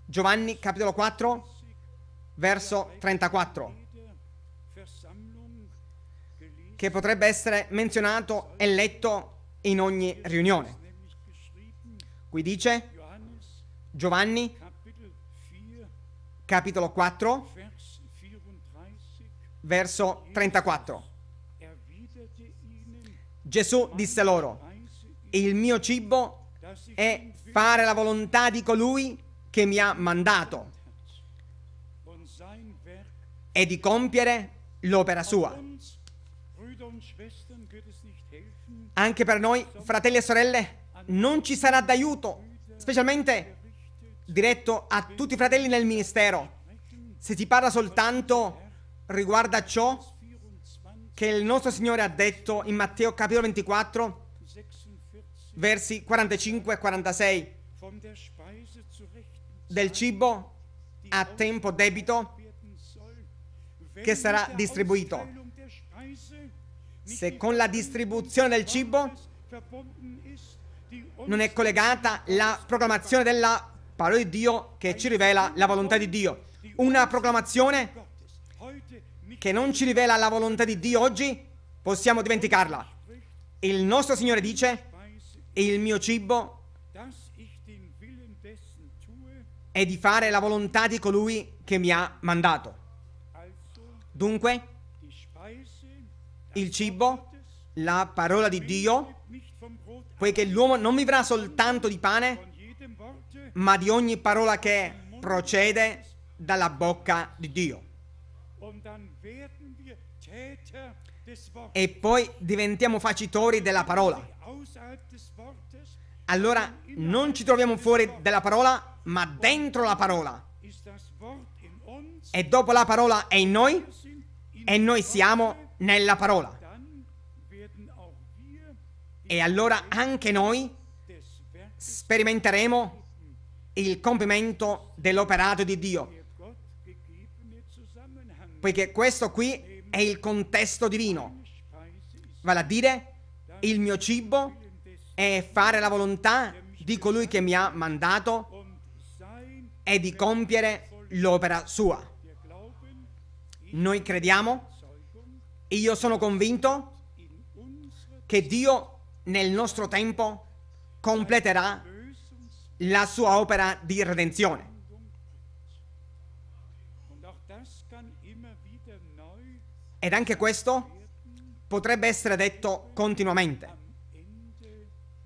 Giovanni capitolo 4 verso 34 che potrebbe essere menzionato e letto in ogni riunione. Qui dice Giovanni capitolo 4, verso 34. Gesù disse loro, il mio cibo è fare la volontà di colui che mi ha mandato e di compiere l'opera sua. Anche per noi, fratelli e sorelle, non ci sarà d'aiuto, specialmente diretto a tutti i fratelli nel ministero. Se si parla soltanto riguardo a ciò che il nostro Signore ha detto in Matteo capitolo 24, versi 45 e 46, del cibo a tempo debito che sarà distribuito. Se con la distribuzione del cibo non è collegata la proclamazione della Parola di Dio che ci rivela la volontà di Dio. Una proclamazione che non ci rivela la volontà di Dio oggi, possiamo dimenticarla. Il nostro Signore dice, il mio cibo è di fare la volontà di colui che mi ha mandato. Dunque, il cibo, la parola di Dio, poiché l'uomo non vivrà soltanto di pane, ma di ogni parola che procede dalla bocca di Dio. E poi diventiamo facitori della parola. Allora non ci troviamo fuori dalla parola, ma dentro la parola. E dopo la parola è in noi e noi siamo nella parola. E allora anche noi sperimenteremo il compimento dell'operato di Dio. Poiché questo qui è il contesto divino. Vale a dire, il mio cibo è fare la volontà di colui che mi ha mandato e di compiere l'opera sua. Noi crediamo, io sono convinto, che Dio nel nostro tempo completerà la sua opera di redenzione. Ed anche questo potrebbe essere detto continuamente.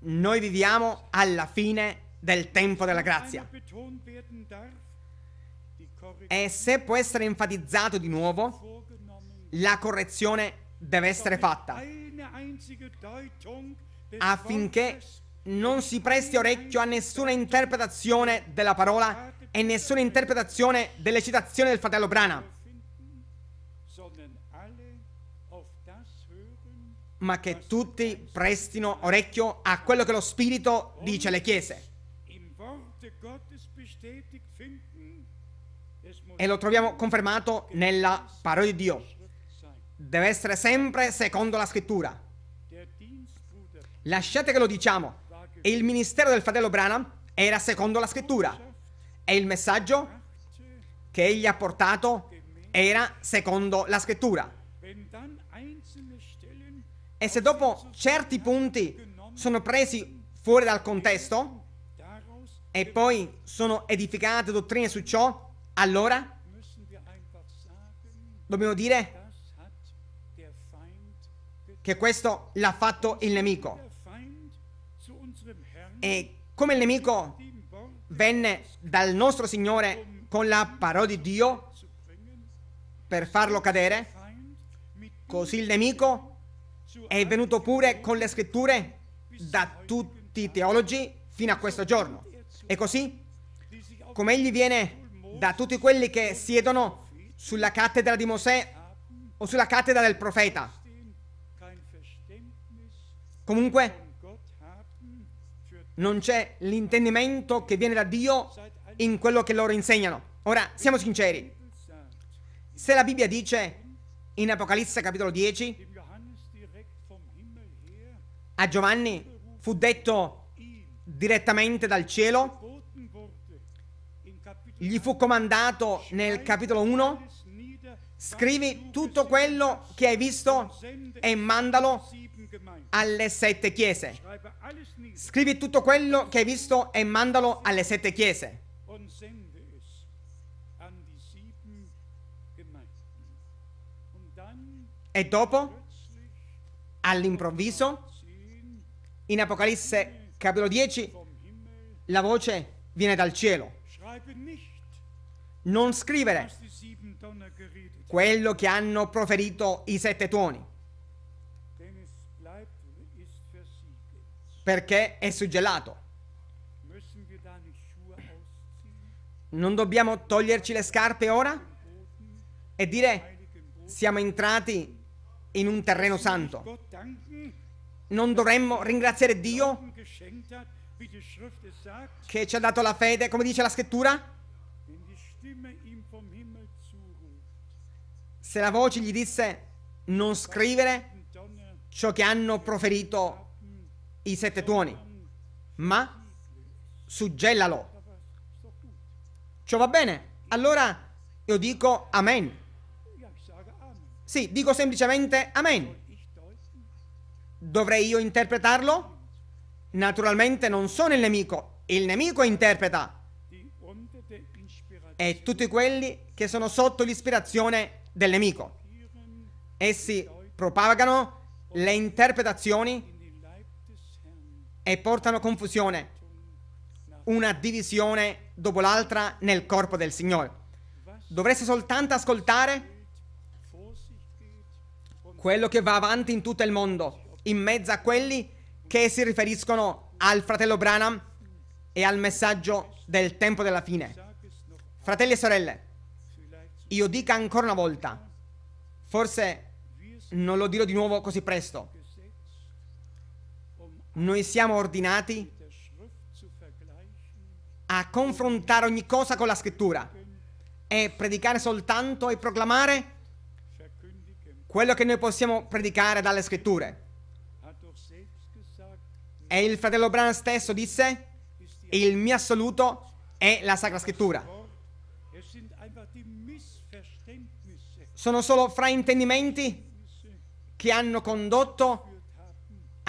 Noi viviamo alla fine del tempo della grazia. E se può essere enfatizzato di nuovo, la correzione deve essere fatta affinché non si presti orecchio a nessuna interpretazione della parola e nessuna interpretazione delle citazioni del fratello Brana. Ma che tutti prestino orecchio a quello che lo Spirito dice alle chiese. E lo troviamo confermato nella parola di Dio. Deve essere sempre secondo la scrittura. Lasciate che lo diciamo. E il ministero del fratello Branham era secondo la scrittura. E il messaggio che egli ha portato era secondo la scrittura. E se dopo certi punti sono presi fuori dal contesto e poi sono edificate dottrine su ciò, allora dobbiamo dire che questo l'ha fatto il nemico. E come il nemico venne dal nostro Signore con la parola di Dio per farlo cadere, così il nemico è venuto pure con le scritture da tutti i teologi fino a questo giorno. E così come egli viene da tutti quelli che siedono sulla cattedra di Mosè o sulla cattedra del profeta. Comunque, non c'è l'intendimento che viene da Dio in quello che loro insegnano. Ora, siamo sinceri. Se la Bibbia dice in Apocalisse capitolo 10 a Giovanni fu detto direttamente dal cielo, gli fu comandato nel capitolo 1, scrivi tutto quello che hai visto e mandalo alle sette chiese. Scrivi tutto quello che hai visto e mandalo alle sette chiese. E dopo, all'improvviso, in Apocalisse capitolo 10, la voce viene dal cielo. Non scrivere quello che hanno proferito i sette tuoni perché è suggellato. Non dobbiamo toglierci le scarpe ora? E dire siamo entrati in un terreno santo. Non dovremmo er ringraziare Dio che ci ha dato la fede, come dice la scrittura? Se la voce gli disse non scrivere ciò che hanno proferito i sette tuoni, ma suggellalo. Ciò va bene? Allora io dico amen. Sì, dico semplicemente amen. Dovrei io interpretarlo? Naturalmente non sono il nemico, il nemico interpreta. E tutti quelli che sono sotto l'ispirazione del nemico. Essi propagano le interpretazioni e portano confusione, una divisione dopo l'altra nel corpo del Signore. Dovreste soltanto ascoltare quello che va avanti in tutto il mondo, in mezzo a quelli che si riferiscono al fratello Branham e al messaggio del tempo della fine. Fratelli e sorelle, io dico ancora una volta, forse non lo dirò di nuovo così presto, noi siamo ordinati a confrontare ogni cosa con la scrittura e predicare soltanto e proclamare quello che noi possiamo predicare dalle scritture. E il fratello Bran stesso disse, il mio assoluto è la Sacra Scrittura. Sono solo fraintendimenti che hanno condotto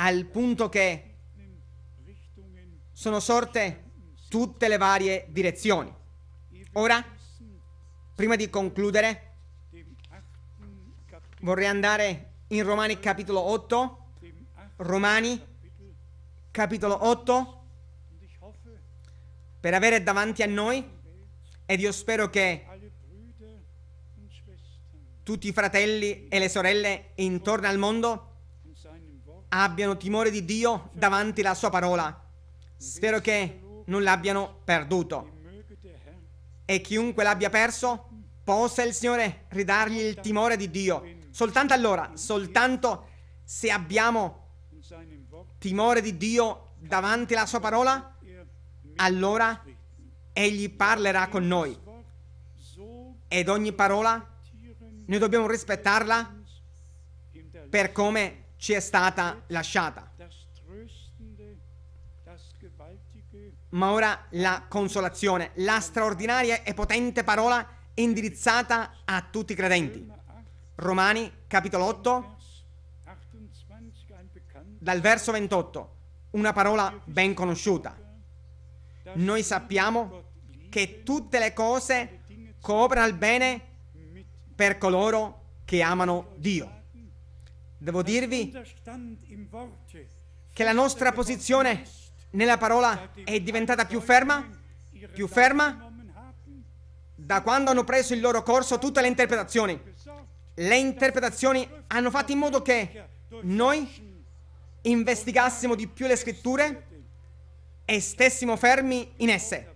al punto che sono sorte tutte le varie direzioni. Ora, prima di concludere, vorrei andare in Romani capitolo 8, Romani capitolo 8, per avere davanti a noi, ed io spero che tutti i fratelli e le sorelle intorno al mondo abbiano timore di Dio davanti alla sua parola. Spero che non l'abbiano perduto. E chiunque l'abbia perso, possa il Signore ridargli il timore di Dio. Soltanto allora, soltanto se abbiamo timore di Dio davanti alla sua parola, allora Egli parlerà con noi. Ed ogni parola noi dobbiamo rispettarla per come ci è stata lasciata. Ma ora la consolazione, la straordinaria e potente parola indirizzata a tutti i credenti. Romani capitolo 8, dal verso 28, una parola ben conosciuta. Noi sappiamo che tutte le cose coprono il bene per coloro che amano Dio. Devo dirvi che la nostra posizione nella parola è diventata più ferma, più ferma, da quando hanno preso il loro corso tutte le interpretazioni. Le interpretazioni hanno fatto in modo che noi investigassimo di più le scritture e stessimo fermi in esse.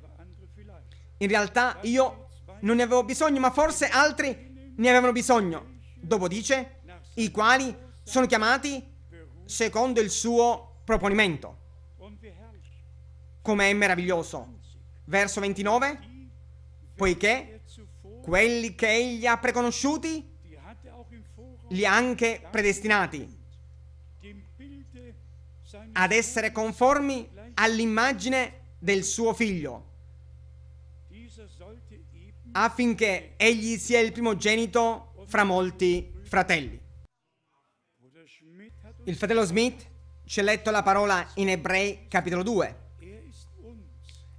In realtà io non ne avevo bisogno, ma forse altri ne avevano bisogno. Dopodice, i quali sono chiamati secondo il suo proponimento. Com'è meraviglioso. Verso 29, poiché quelli che egli ha preconosciuti li ha anche predestinati ad essere conformi all'immagine del suo figlio, affinché egli sia il primogenito fra molti fratelli. Il fratello Smith ci ha letto la parola in Ebrei capitolo 2.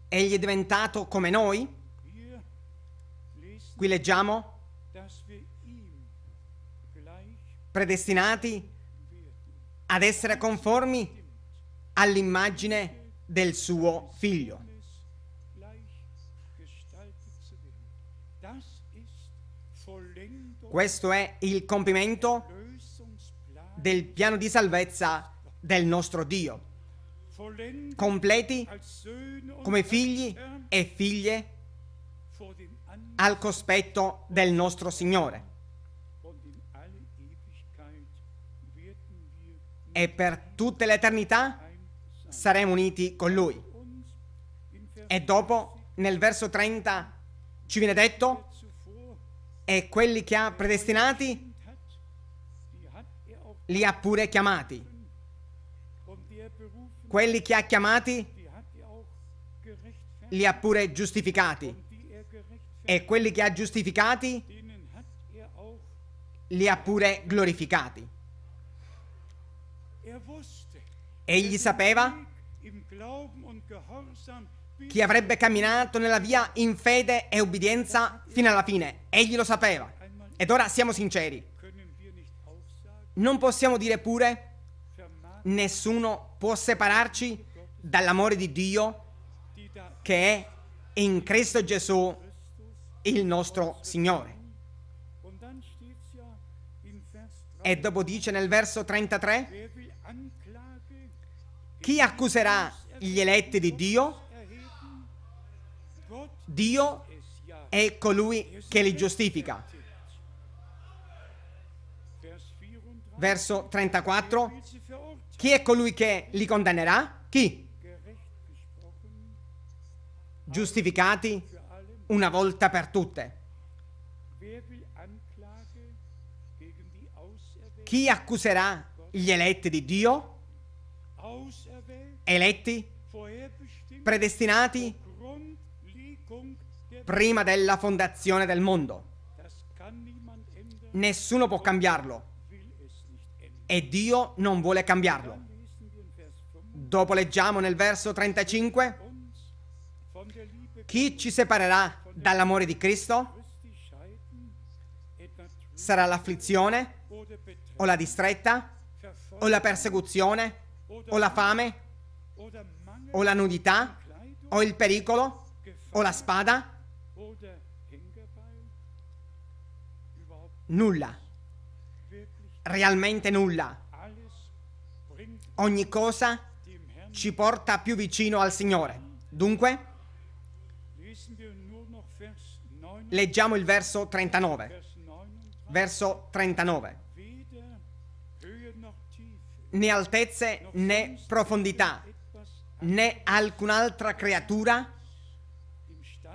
Egli è diventato come noi. Qui leggiamo predestinati ad essere conformi all'immagine del suo figlio. Questo è il compimento del piano di salvezza del nostro Dio. Completi come figli e figlie al cospetto del nostro Signore. E per tutta l'eternità saremo uniti con Lui. E dopo, nel verso 30, ci viene detto, e quelli che ha predestinati li ha pure chiamati. Quelli che ha chiamati li ha pure giustificati. E quelli che ha giustificati li ha pure glorificati. Egli sapeva chi avrebbe camminato nella via in fede e obbedienza fino alla fine. Egli lo sapeva. Ed ora siamo sinceri. Non possiamo dire pure nessuno può separarci dall'amore di Dio che è in Cristo Gesù il nostro Signore. E dopo dice nel verso 33, chi accuserà gli eletti di Dio? Dio è colui che li giustifica. verso 34. Chi è colui che li condannerà? Chi? Giustificati una volta per tutte. Chi accuserà gli eletti di Dio? Eletti? Predestinati? Prima della fondazione del mondo. Nessuno può cambiarlo e Dio non vuole cambiarlo. Dopo leggiamo nel verso 35, chi ci separerà dall'amore di Cristo? Sarà l'afflizione o la distretta o la persecuzione o la fame o la nudità o il pericolo o la spada? Nulla realmente nulla. Ogni cosa ci porta più vicino al Signore. Dunque, leggiamo il verso 39. Verso 39. Né altezze né profondità né alcun'altra creatura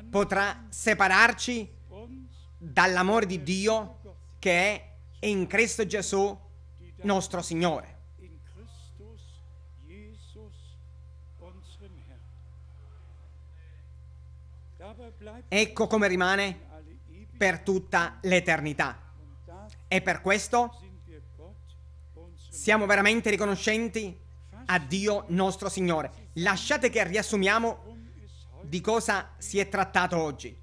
potrà separarci dall'amore di Dio che è in Cristo Gesù nostro Signore. Ecco come rimane per tutta l'eternità. E per questo siamo veramente riconoscenti a Dio nostro Signore. Lasciate che riassumiamo di cosa si è trattato oggi.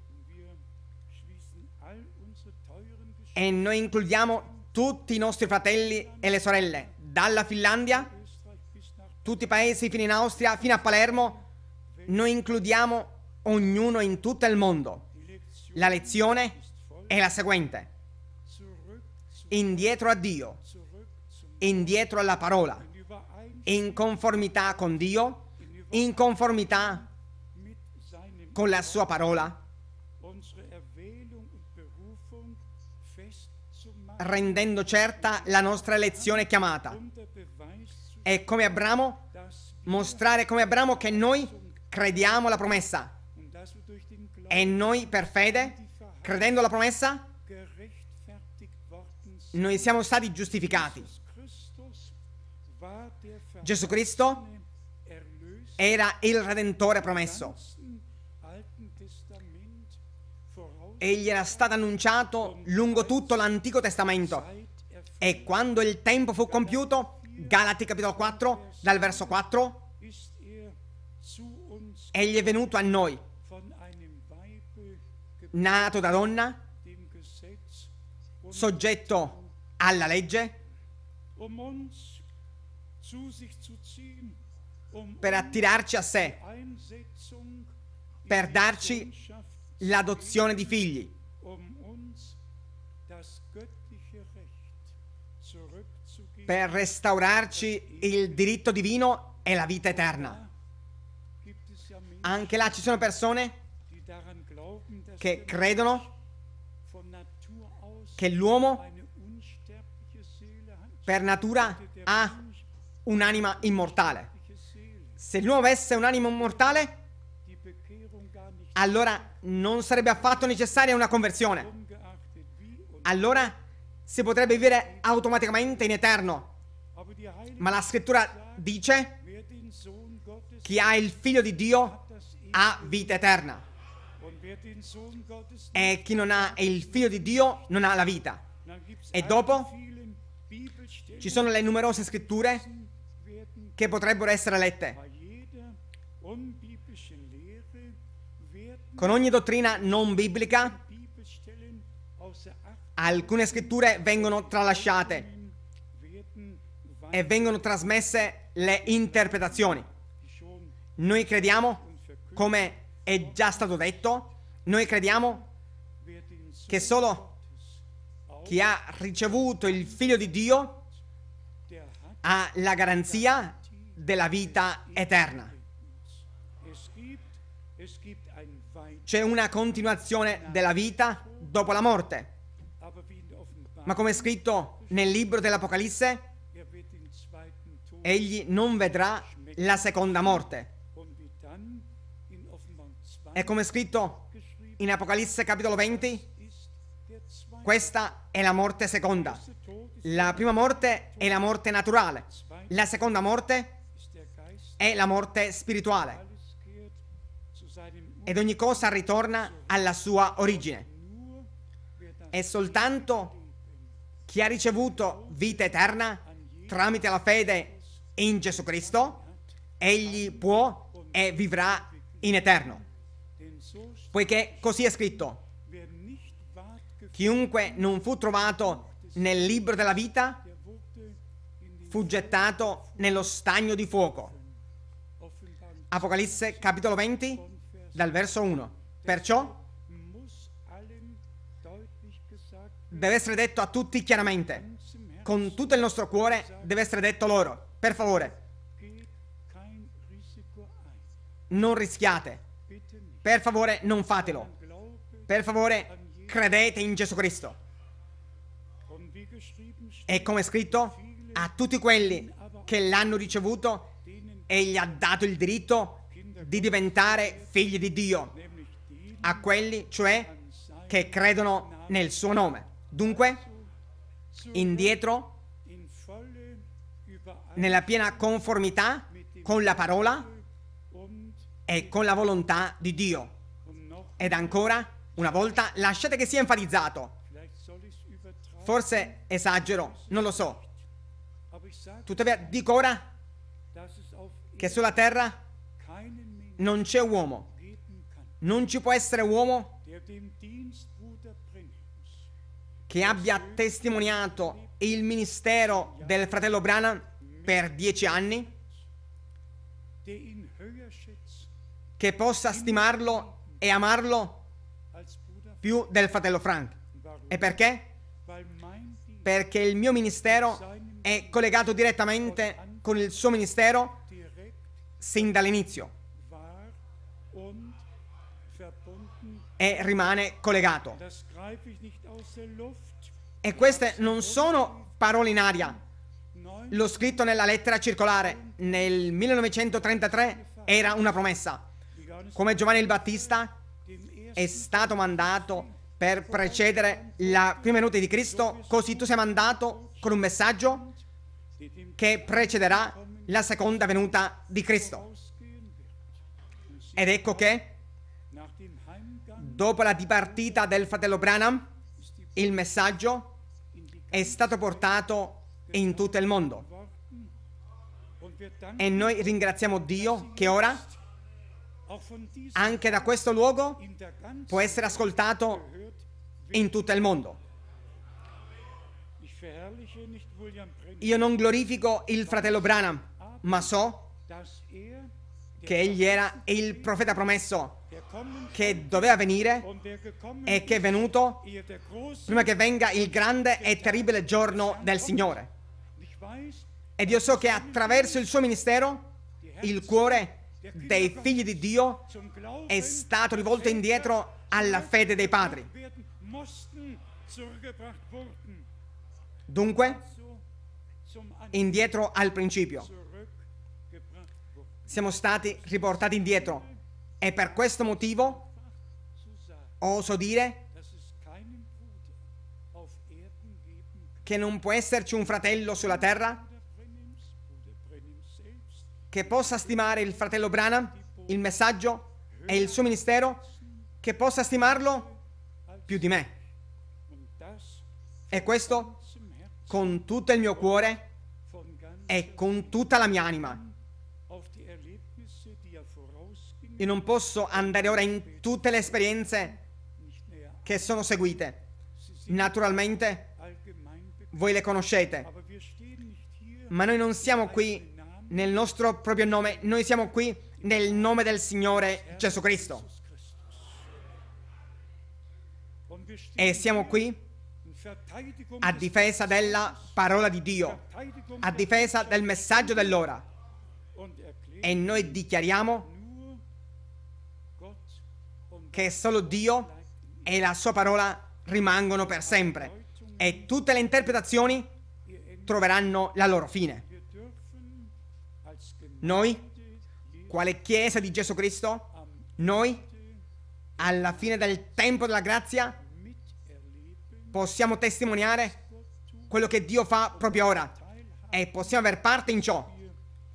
e noi includiamo tutti i nostri fratelli e le sorelle, dalla Finlandia, tutti i paesi fino in Austria, fino a Palermo, noi includiamo ognuno in tutto il mondo. La lezione è la seguente. Indietro a Dio, indietro alla parola, in conformità con Dio, in conformità con la sua parola rendendo certa la nostra elezione chiamata. E come Abramo, mostrare come Abramo che noi crediamo la promessa. E noi per fede, credendo la promessa, noi siamo stati giustificati. Gesù Cristo era il Redentore promesso e gli era stato annunciato lungo tutto l'Antico Testamento. E quando il tempo fu compiuto, Galati capitolo 4, dal verso 4, egli è venuto a noi, nato da donna, soggetto alla legge, per attirarci a sé, per darci l'adozione di figli. Um per restaurarci il diritto divino e la vita eterna. Anche là ci sono persone che credono che l'uomo per natura ha un'anima immortale. Se l'uomo avesse un'anima immortale, allora non sarebbe affatto necessaria una conversione. Allora si potrebbe vivere automaticamente in eterno. Ma la scrittura dice chi ha il figlio di Dio ha vita eterna. E chi non ha il figlio di Dio non ha la vita. E dopo ci sono le numerose scritture che potrebbero essere lette. con ogni dottrina non biblica, alcune scritture vengono tralasciate e vengono trasmesse le interpretazioni. Noi crediamo, come è già stato detto, noi crediamo che solo chi ha ricevuto il figlio di Dio ha la garanzia della vita eterna. C'è una continuazione della vita dopo la morte. Ma come è scritto nel libro dell'Apocalisse, egli non vedrà la seconda morte. E come è scritto in Apocalisse capitolo 20, questa è la morte seconda. La prima morte è la morte naturale, la seconda morte è la morte spirituale ed ogni cosa ritorna alla sua origine. E soltanto chi ha ricevuto vita eterna tramite la fede in Gesù Cristo, egli può e vivrà in eterno. Poiché così è scritto, chiunque non fu trovato nel libro della vita fu gettato nello stagno di fuoco. Apocalisse capitolo 20, dal verso 1. Perciò deve essere detto a tutti chiaramente, con tutto il nostro cuore deve essere detto loro, per favore, non rischiate, per favore non fatelo, per favore credete in Gesù Cristo. E come è scritto, a tutti quelli che l'hanno ricevuto, egli ha dato il diritto di diventare figli di Dio, a quelli cioè che credono nel suo nome. Dunque, indietro, nella piena conformità con la parola e con la volontà di Dio. Ed ancora, una volta, lasciate che sia enfatizzato. Forse esagero, non lo so. Tuttavia, dico ora che sulla terra non c'è uomo, non ci può essere uomo che abbia testimoniato il ministero del fratello Branham per dieci anni, che possa stimarlo e amarlo più del fratello Frank. E perché? Perché il mio ministero è collegato direttamente con il suo ministero sin dall'inizio. e rimane collegato. E queste non sono parole in aria. L'ho scritto nella lettera circolare nel 1933 era una promessa. Come Giovanni il Battista è stato mandato per precedere la prima venuta di Cristo, così tu sei mandato con un messaggio che precederà la seconda venuta di Cristo. Ed ecco che dopo la dipartita del fratello Branham, il messaggio è stato portato in tutto il mondo. E noi ringraziamo Dio che ora, anche da questo luogo, può essere ascoltato in tutto il mondo. Io non glorifico il fratello Branham, ma so che egli era il profeta promesso che doveva venire e che è venuto prima che venga il grande e terribile giorno del Signore. Ed io so che attraverso il suo ministero il cuore dei figli di Dio è stato rivolto indietro alla fede dei padri. Dunque, indietro al principio. Siamo stati riportati indietro e per questo motivo oso dire che non può esserci un fratello sulla terra che possa stimare il fratello Branham, il messaggio e il suo ministero, che possa stimarlo più di me. E questo con tutto il mio cuore e con tutta la mia anima. Io non posso andare ora in tutte le esperienze che sono seguite. Naturalmente voi le conoscete, ma noi non siamo qui nel nostro proprio nome, noi siamo qui nel nome del Signore Gesù Cristo. E siamo qui a difesa della parola di Dio, a difesa del messaggio dell'ora. E noi dichiariamo che solo Dio e la sua parola rimangono per sempre e tutte le interpretazioni troveranno la loro fine. Noi, quale Chiesa di Gesù Cristo, noi, alla fine del tempo della grazia, possiamo testimoniare quello che Dio fa proprio ora e possiamo aver parte in ciò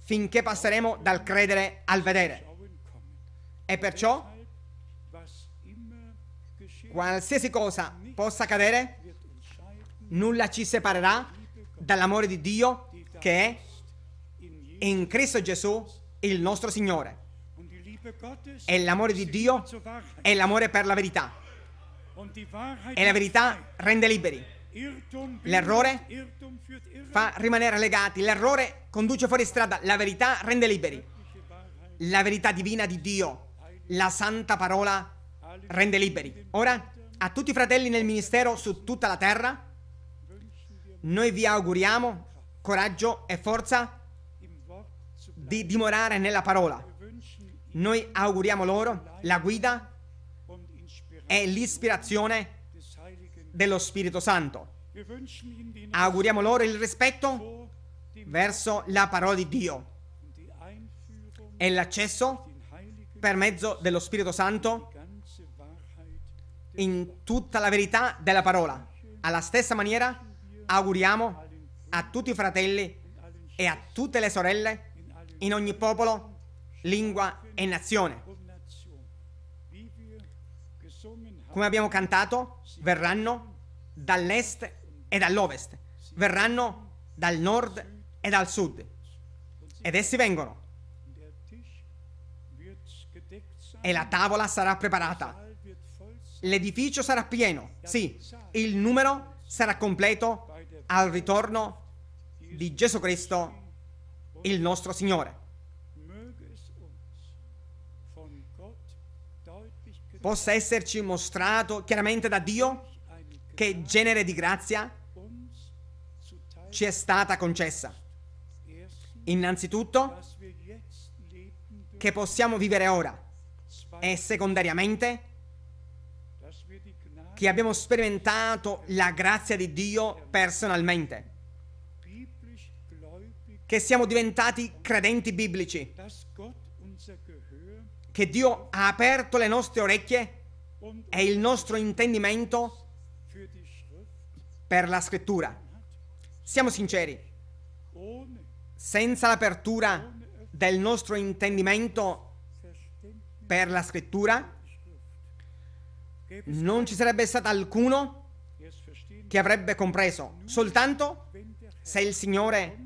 finché passeremo dal credere al vedere. E perciò Qualsiasi cosa possa accadere, nulla ci separerà dall'amore di Dio che è in Cristo Gesù il nostro Signore. E l'amore di Dio è l'amore per la verità. E la verità rende liberi. L'errore fa rimanere legati, l'errore conduce fuori strada, la verità rende liberi. La verità divina di Dio, la santa parola rende liberi. Ora, a tutti i fratelli nel ministero su tutta la terra, noi vi auguriamo coraggio e forza di dimorare nella parola. Noi auguriamo loro la guida e l'ispirazione dello Spirito Santo. Auguriamo loro il rispetto verso la parola di Dio e l'accesso per mezzo dello Spirito Santo in tutta la verità della parola. Alla stessa maniera auguriamo a tutti i fratelli e a tutte le sorelle in ogni popolo, lingua e nazione. Come abbiamo cantato, verranno dall'est e dall'ovest, verranno dal nord e dal sud. Ed essi vengono. E la tavola sarà preparata L'edificio sarà pieno, sì, il numero sarà completo al ritorno di Gesù Cristo, il nostro Signore. Possa esserci mostrato chiaramente da Dio che genere di grazia ci è stata concessa. Innanzitutto, che possiamo vivere ora e secondariamente, che abbiamo sperimentato la grazia di Dio personalmente, che siamo diventati credenti biblici, che Dio ha aperto le nostre orecchie e il nostro intendimento per la scrittura. Siamo sinceri, senza l'apertura del nostro intendimento per la scrittura, non ci sarebbe stato alcuno che avrebbe compreso, soltanto se il Signore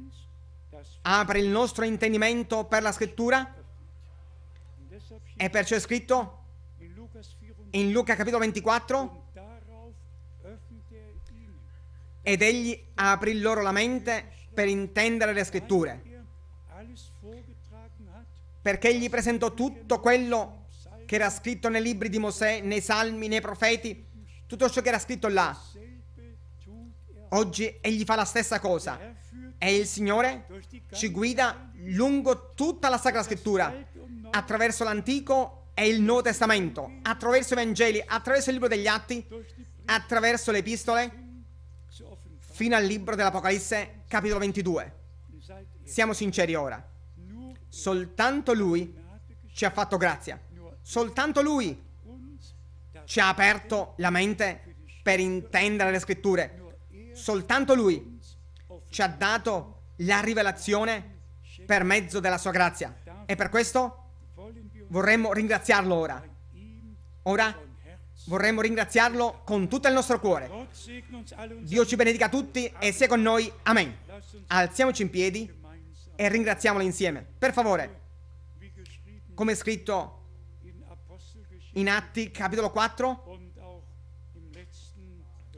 apre il nostro intendimento per la scrittura. E perciò è scritto in Luca capitolo 24, ed egli aprì loro la mente per intendere le scritture, perché gli presentò tutto quello che era scritto nei libri di Mosè, nei salmi, nei profeti, tutto ciò che era scritto là. Oggi egli fa la stessa cosa e il Signore ci guida lungo tutta la Sacra Scrittura, attraverso l'Antico e il Nuovo Testamento, attraverso i Vangeli, attraverso il Libro degli Atti, attraverso le Epistole, fino al Libro dell'Apocalisse, capitolo 22. Siamo sinceri ora, soltanto Lui ci ha fatto grazia. Soltanto lui ci ha aperto la mente per intendere le scritture. Soltanto lui ci ha dato la rivelazione per mezzo della sua grazia. E per questo vorremmo ringraziarlo ora. Ora vorremmo ringraziarlo con tutto il nostro cuore. Dio ci benedica tutti e sia con noi. Amen. Alziamoci in piedi e ringraziamolo insieme. Per favore, come scritto in Atti capitolo 4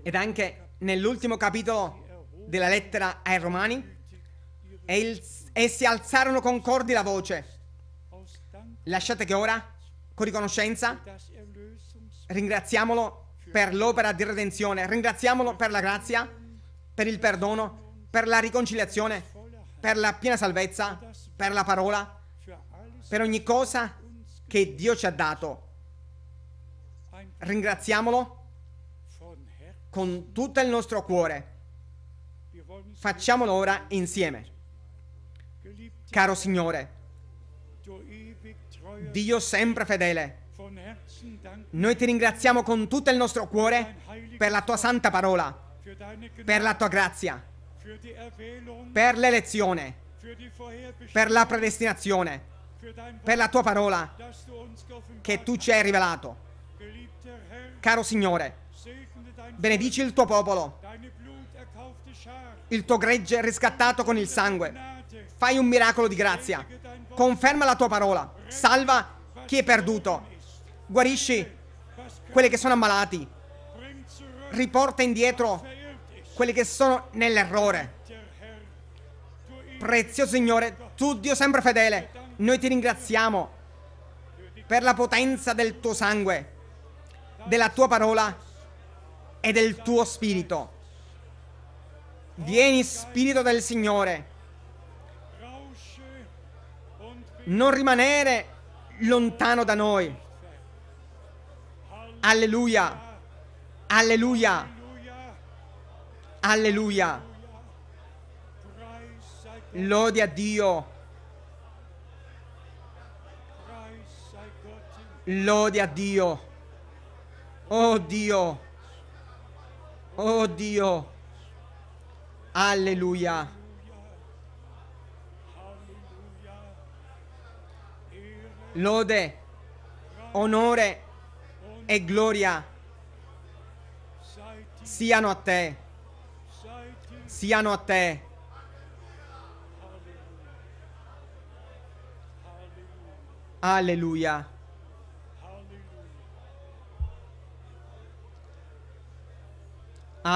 ed anche nell'ultimo capitolo della lettera ai Romani, e, il, e si alzarono concordi la voce. Lasciate che ora, con riconoscenza, ringraziamolo per l'opera di redenzione, ringraziamolo per la grazia, per il perdono, per la riconciliazione, per la piena salvezza, per la parola, per ogni cosa che Dio ci ha dato Ringraziamolo con tutto il nostro cuore. Facciamolo ora insieme. Caro Signore, Dio sempre fedele, noi ti ringraziamo con tutto il nostro cuore per la tua santa parola, per la tua grazia, per l'elezione, per la predestinazione, per la tua parola che tu ci hai rivelato. Caro Signore, benedici il tuo popolo, il tuo gregge riscattato con il sangue. Fai un miracolo di grazia. Conferma la tua parola. Salva chi è perduto. Guarisci quelli che sono ammalati. Riporta indietro quelli che sono nell'errore. Prezioso Signore, tu Dio sempre fedele, noi ti ringraziamo per la potenza del tuo sangue della tua parola e del tuo spirito. Vieni spirito del Signore. Non rimanere lontano da noi. Alleluia. Alleluia. Alleluia. Lodi a Dio. Lodi a Dio. Oh Dio, oh Dio, alleluia. Lode, onore e gloria siano a te, siano a te. Alleluia.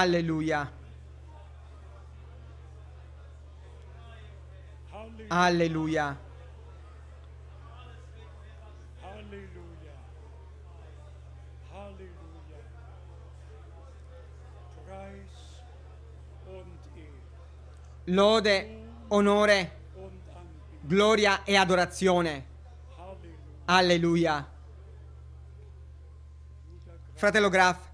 Alleluia. Alleluia. Alleluia. Alleluia. Lode, onore, gloria e adorazione. Alleluia. Fratello Graf,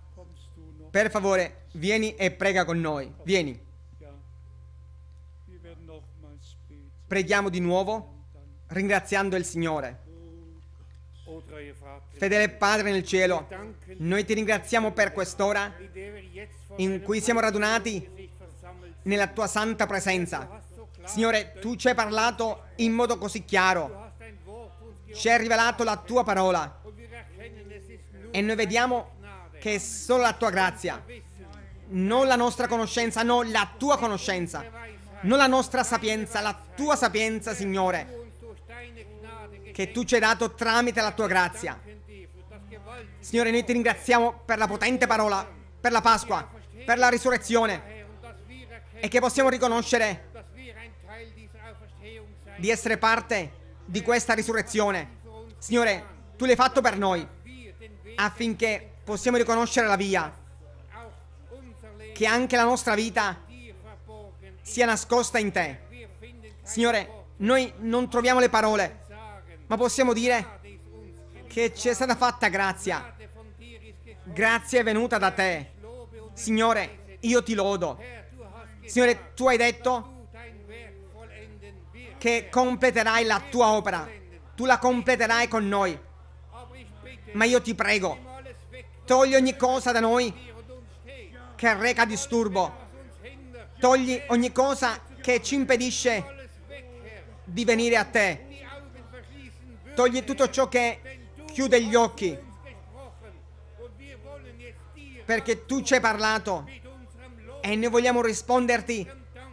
per favore, Vieni e prega con noi. Vieni. Preghiamo di nuovo ringraziando il Signore. Fedele Padre nel cielo, noi ti ringraziamo per quest'ora in cui siamo radunati nella tua santa presenza. Signore, tu ci hai parlato in modo così chiaro, ci hai rivelato la tua parola e noi vediamo che è solo la tua grazia non la nostra conoscenza, no, la tua conoscenza, non la nostra sapienza, la tua sapienza, Signore, che tu ci hai dato tramite la tua grazia. Signore, noi ti ringraziamo per la potente parola, per la Pasqua, per la risurrezione e che possiamo riconoscere di essere parte di questa risurrezione. Signore, tu l'hai fatto per noi affinché possiamo riconoscere la via che anche la nostra vita sia nascosta in te. Signore, noi non troviamo le parole, ma possiamo dire che ci è stata fatta grazia. Grazia è venuta da te. Signore, io ti lodo. Signore, tu hai detto che completerai la tua opera. Tu la completerai con noi. Ma io ti prego, togli ogni cosa da noi che reca disturbo. Togli ogni cosa che ci impedisce di venire a te. Togli tutto ciò che chiude gli occhi. Perché tu ci hai parlato e noi vogliamo risponderti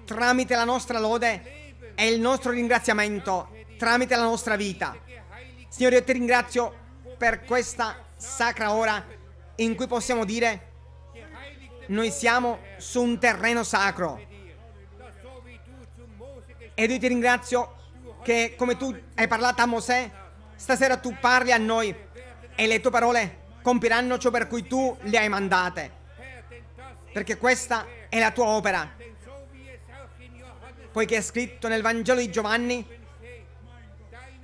tramite la nostra lode e il nostro ringraziamento, tramite la nostra vita. Signore, io ti ringrazio per questa sacra ora in cui possiamo dire noi siamo su un terreno sacro. Ed io ti ringrazio che come tu hai parlato a Mosè, stasera tu parli a noi e le tue parole compiranno ciò per cui tu le hai mandate. Perché questa è la tua opera. Poiché è scritto nel Vangelo di Giovanni,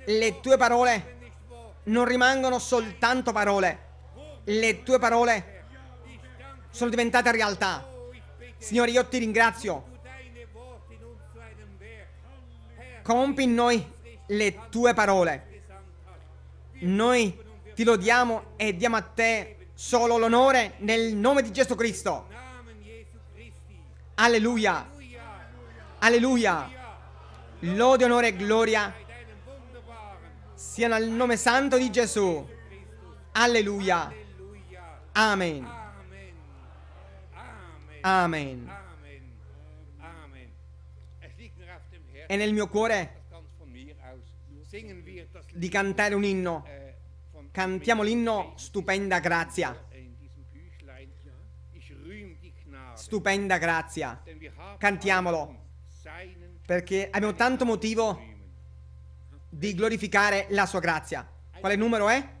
le tue parole non rimangono soltanto parole, le tue parole rimangono sono diventate realtà. Signore, io ti ringrazio. Compi in noi le tue parole. Noi ti lodiamo e diamo a te solo l'onore nel nome di Gesù Cristo. Alleluia. Alleluia. Lode, onore e gloria siano al nome santo di Gesù. Alleluia. Amen. Amen. È nel mio cuore di cantare un inno. Cantiamo l'inno Stupenda Grazia. Stupenda Grazia. Cantiamolo. Perché abbiamo tanto motivo di glorificare la sua grazia. Quale numero è?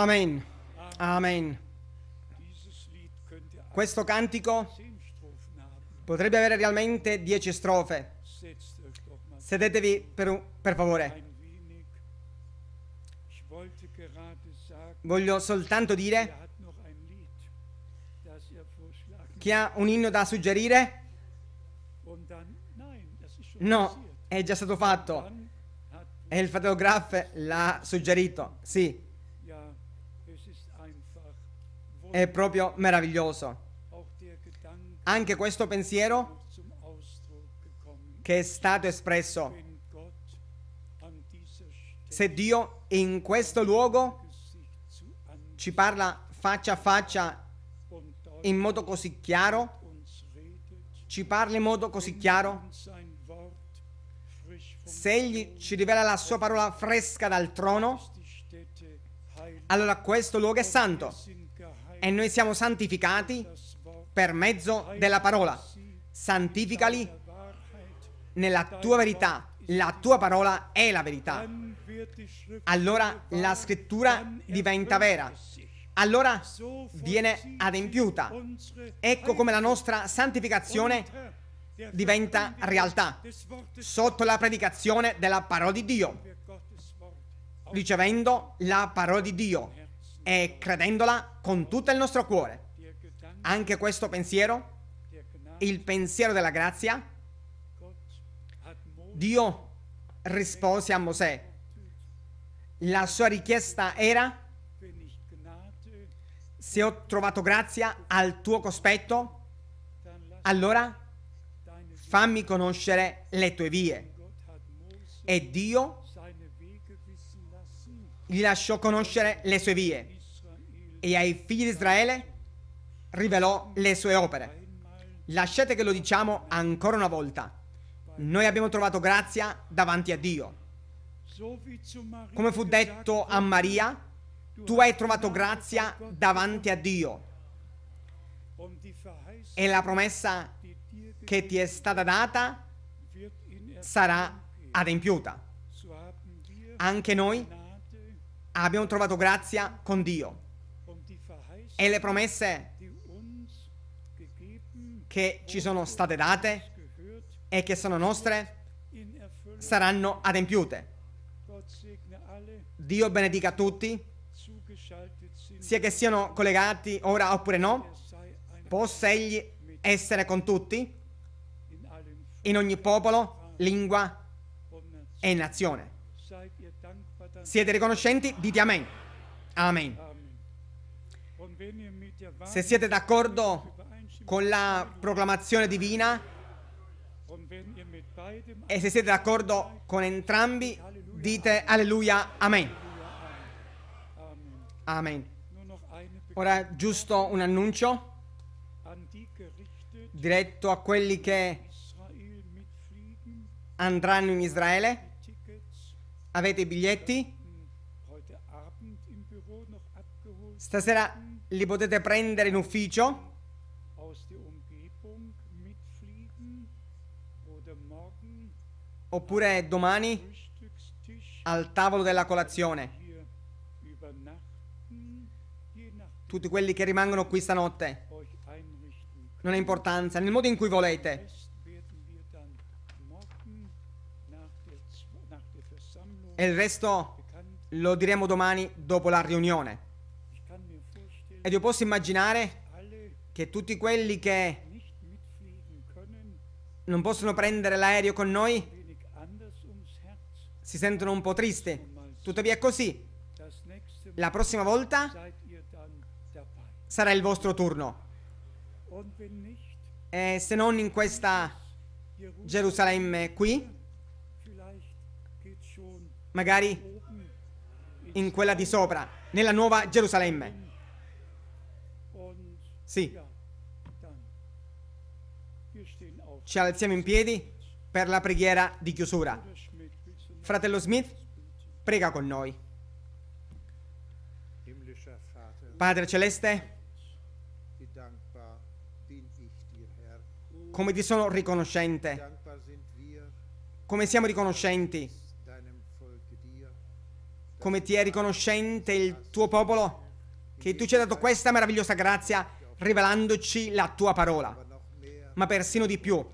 Amen. Amen. Questo cantico potrebbe avere realmente dieci strofe. Sedetevi per, per favore. Voglio soltanto dire chi ha un inno da suggerire. No, è già stato fatto. E il fratello Graff l'ha suggerito. Sì è proprio meraviglioso. Anche questo pensiero che è stato espresso. Se Dio in questo luogo ci parla faccia a faccia in modo così chiaro, ci parla in modo così chiaro, se Egli ci rivela la sua parola fresca dal trono, allora questo luogo è santo e noi siamo santificati per mezzo della parola. Santificali nella tua verità. La tua parola è la verità. Allora la scrittura diventa vera. Allora viene adempiuta. Ecco come la nostra santificazione diventa realtà sotto la predicazione della parola di Dio, ricevendo la parola di Dio e credendola con tutto il nostro cuore. Anche questo pensiero, il pensiero della grazia, Dio rispose a Mosè. La sua richiesta era, se ho trovato grazia al tuo cospetto, allora fammi conoscere le tue vie. E Dio gli lasciò conoscere le sue vie e ai figli di Israele rivelò le sue opere. Lasciate che lo diciamo ancora una volta. Noi abbiamo trovato grazia davanti a Dio. Come fu detto a Maria, tu hai trovato grazia davanti a Dio. E la promessa che ti è stata data sarà adempiuta. Anche noi abbiamo trovato grazia con Dio. E le promesse che ci sono state date e che sono nostre saranno adempiute. Dio benedica tutti, sia che siano collegati ora oppure no, possa Egli essere con tutti, in ogni popolo, lingua e nazione siete riconoscenti, dite amen. Amen. Se siete d'accordo con la proclamazione divina e se siete d'accordo con entrambi, dite alleluia, amen. Amen. Ora giusto un annuncio diretto a quelli che andranno in Israele. Avete i biglietti? Stasera li potete prendere in ufficio? Oppure domani al tavolo della colazione. Tutti quelli che rimangono qui stanotte. Non ha importanza, nel modo in cui volete. E il resto lo diremo domani dopo la riunione. Ed io posso immaginare che tutti quelli che non possono prendere l'aereo con noi si sentono un po' tristi. Tuttavia è così. La prossima volta sarà il vostro turno. E se non in questa Gerusalemme qui, magari in quella di sopra, nella nuova Gerusalemme. Sì. Ci alziamo in piedi per la preghiera di chiusura. Fratello Smith, prega con noi. Padre Celeste, come ti sono riconoscente, come siamo riconoscenti come ti è riconoscente il tuo popolo, che tu ci hai dato questa meravigliosa grazia rivelandoci la tua parola, ma persino di più.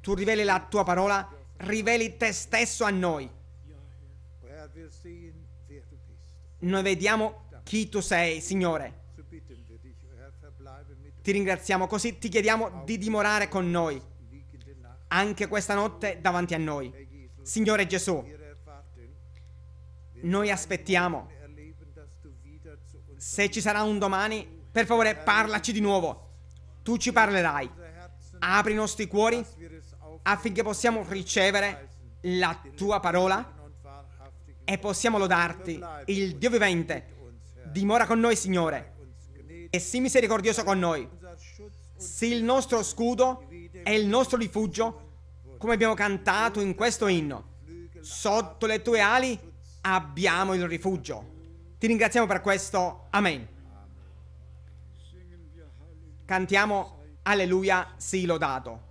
Tu riveli la tua parola, riveli te stesso a noi. Noi vediamo chi tu sei, Signore. Ti ringraziamo così, ti chiediamo di dimorare con noi, anche questa notte davanti a noi. Signore Gesù, noi aspettiamo. Se ci sarà un domani, per favore parlaci di nuovo. Tu ci parlerai. Apri i nostri cuori affinché possiamo ricevere la tua parola e possiamo lodarti. Il Dio vivente dimora con noi, Signore, e sii misericordioso con noi. Sii il nostro scudo e il nostro rifugio, come abbiamo cantato in questo inno. Sotto le tue ali abbiamo il rifugio. Ti ringraziamo per questo. Amen. Cantiamo Alleluia, sii lodato.